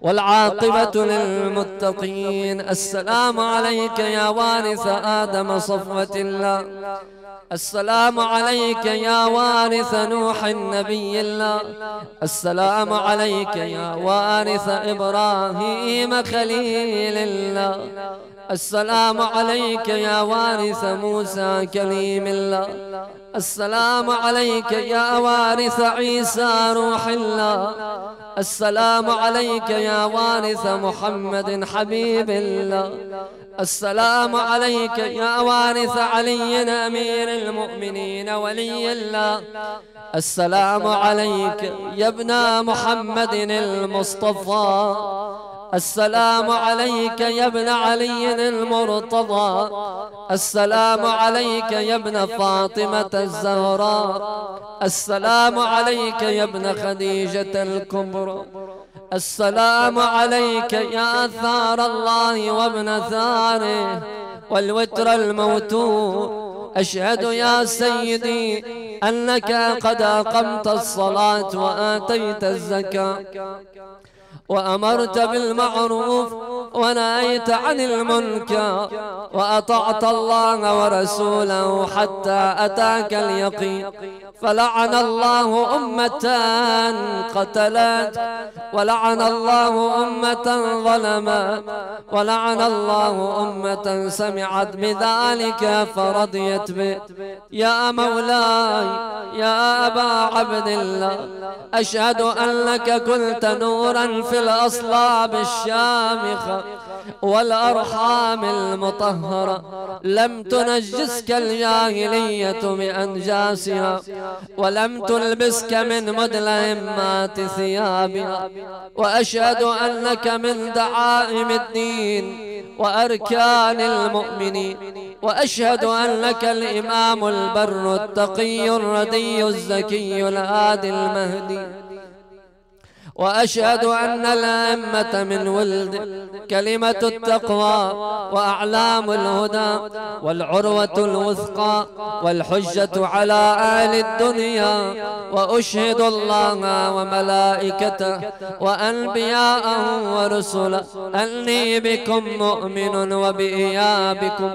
[SPEAKER 1] والعاقبة للمتقين السلام عليك يا وارث آدم صفوة الله السلام عليك يا وارث نوح النبي الله السلام عليك يا وارث إبراهيم خليل الله السلام عليك يا وارث موسى كليم الله السلام عليك يا وارث عيسى روح الله السلام عليك يا وارث محمد حبيب الله السلام عليك يا وارث علي أمير المؤمنين ولي الله السلام عليك يا ابن محمد المصطفى السلام عليك يا ابن علي المرتضى السلام عليك يا ابن فاطمة الزهراء السلام عليك يا ابن خديجة الكبرى السلام عليك يا ثار الله وابن ثاره والوتر الموتور أشهد يا سيدي أنك قد أقمت الصلاة وآتيت الزكاة وأمرت بالمعروف ونهيت عن المنكر وأطعت الله ورسوله حتى أتاك اليقين فلعن الله أمة قتلت ولعن الله أمة ظلمت ولعن الله أمة سمعت بذلك فرضيت به يا مولاي يا أبا عبد الله أشهد أنك كنت نورا في الأصلاب الشامخة والأرحام المطهرة لم تنجسك الجاهلية بأنجاسها ولم تلبسك من مدلهمات ثيابها وأشهد أنك من دعائم الدين وأركان المؤمنين وأشهد أنك الإمام البر التقي الردي الزكي الهادي المهدي وأشهد أن الأمة من ولد كلمة التقوى وأعلام الهدى والعروة الوثقى والحجة على أهل الدنيا وأشهد الله وملائكته وأنبياءه ورسله أني بكم مؤمن وبإيابكم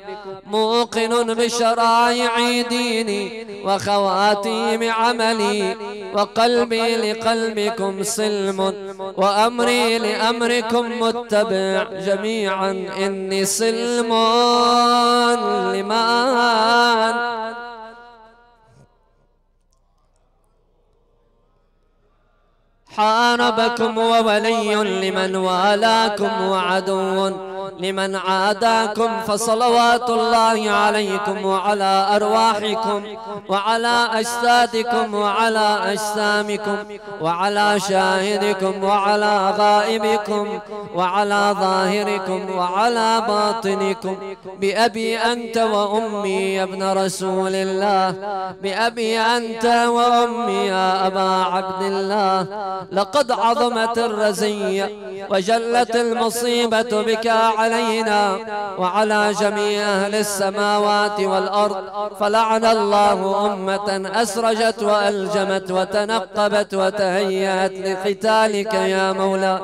[SPEAKER 1] موقن بشرائع ديني وخواتيم عملي وقلبي لقلبكم سلم سلم وأمري لأمركم متبع جميعا إني سلم لمن حاربكم وولي لمن والاكم وعدو لمن عاداكم فصلوات الله عليكم وعلى أرواحكم وعلى أجسادكم وعلى أجسامكم وعلى شاهدكم وعلى غائبكم وعلى ظاهركم وعلى باطنكم بأبي أنت وأمي يا ابن رسول الله بأبي أنت وأمي يا أبا عبد الله لقد عظمت الرزية وجلت المصيبة بك علينا وعلى جميع أهل السماوات والأرض فلعن الله أمة أسرجت وألجمت وتنقبت وتهيأت لقتالك يا مولا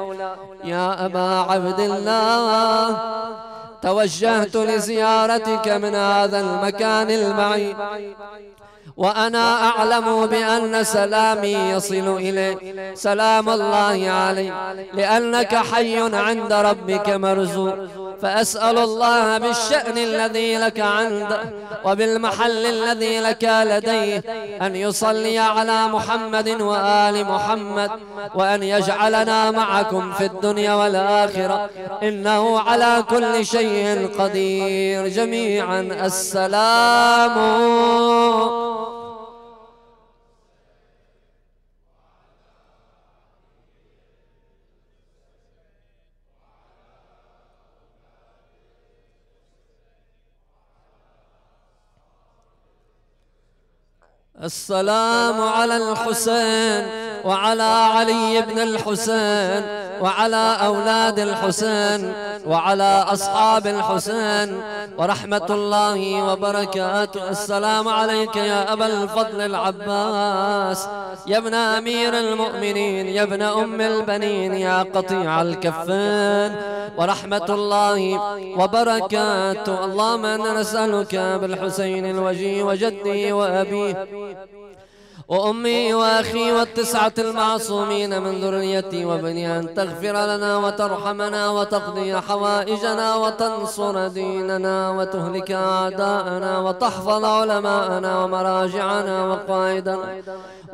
[SPEAKER 1] يا أبا عبد الله توجهت لزيارتك من هذا المكان المعين وأنا أعلم بأن سلامي يصل إليك سلام الله عليك لأنك حي عند ربك مرزوق فأسأل الله بالشأن الذي لك عنده وبالمحل الذي لك لديه أن يصلي على محمد وآل محمد وأن يجعلنا معكم في الدنيا والآخرة إنه على كل شيء قدير جميعا السلام السلام على الحسين وعلى علي بن الحسين وعلى أولاد الحسين وعلى أصحاب الحسين ورحمة الله وبركاته السلام عليك يا أبا الفضل العباس يا ابن أمير المؤمنين يا ابن أم البنين يا قطيع الكفين ورحمة الله وبركاته اللهم أنا نسألك بالحسين الوجي وجدي وأبيه Amin. Amin. وأمي وأخي والتسعة المعصومين من ذريتي وابني أن تغفر لنا وترحمنا وتقضي حوائجنا وتنصر ديننا وتهلك أعداءنا وتحفظ علماءنا ومراجعنا وقائدنا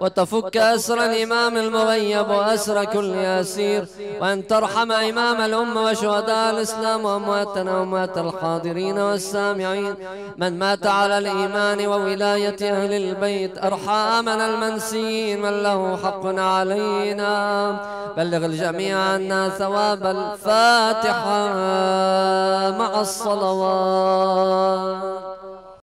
[SPEAKER 1] وتفك أسر الإمام المغيب وأسر كل أسير وأن ترحم إمام الأمة وشهداء الإسلام وأمواتنا وأموات الحاضرين والسامعين من مات على الإيمان وولاية أهل البيت أرحامنا المنسيين من له حق علينا بلغ الجميع عنا ثواب الفاتحة مع الصلوات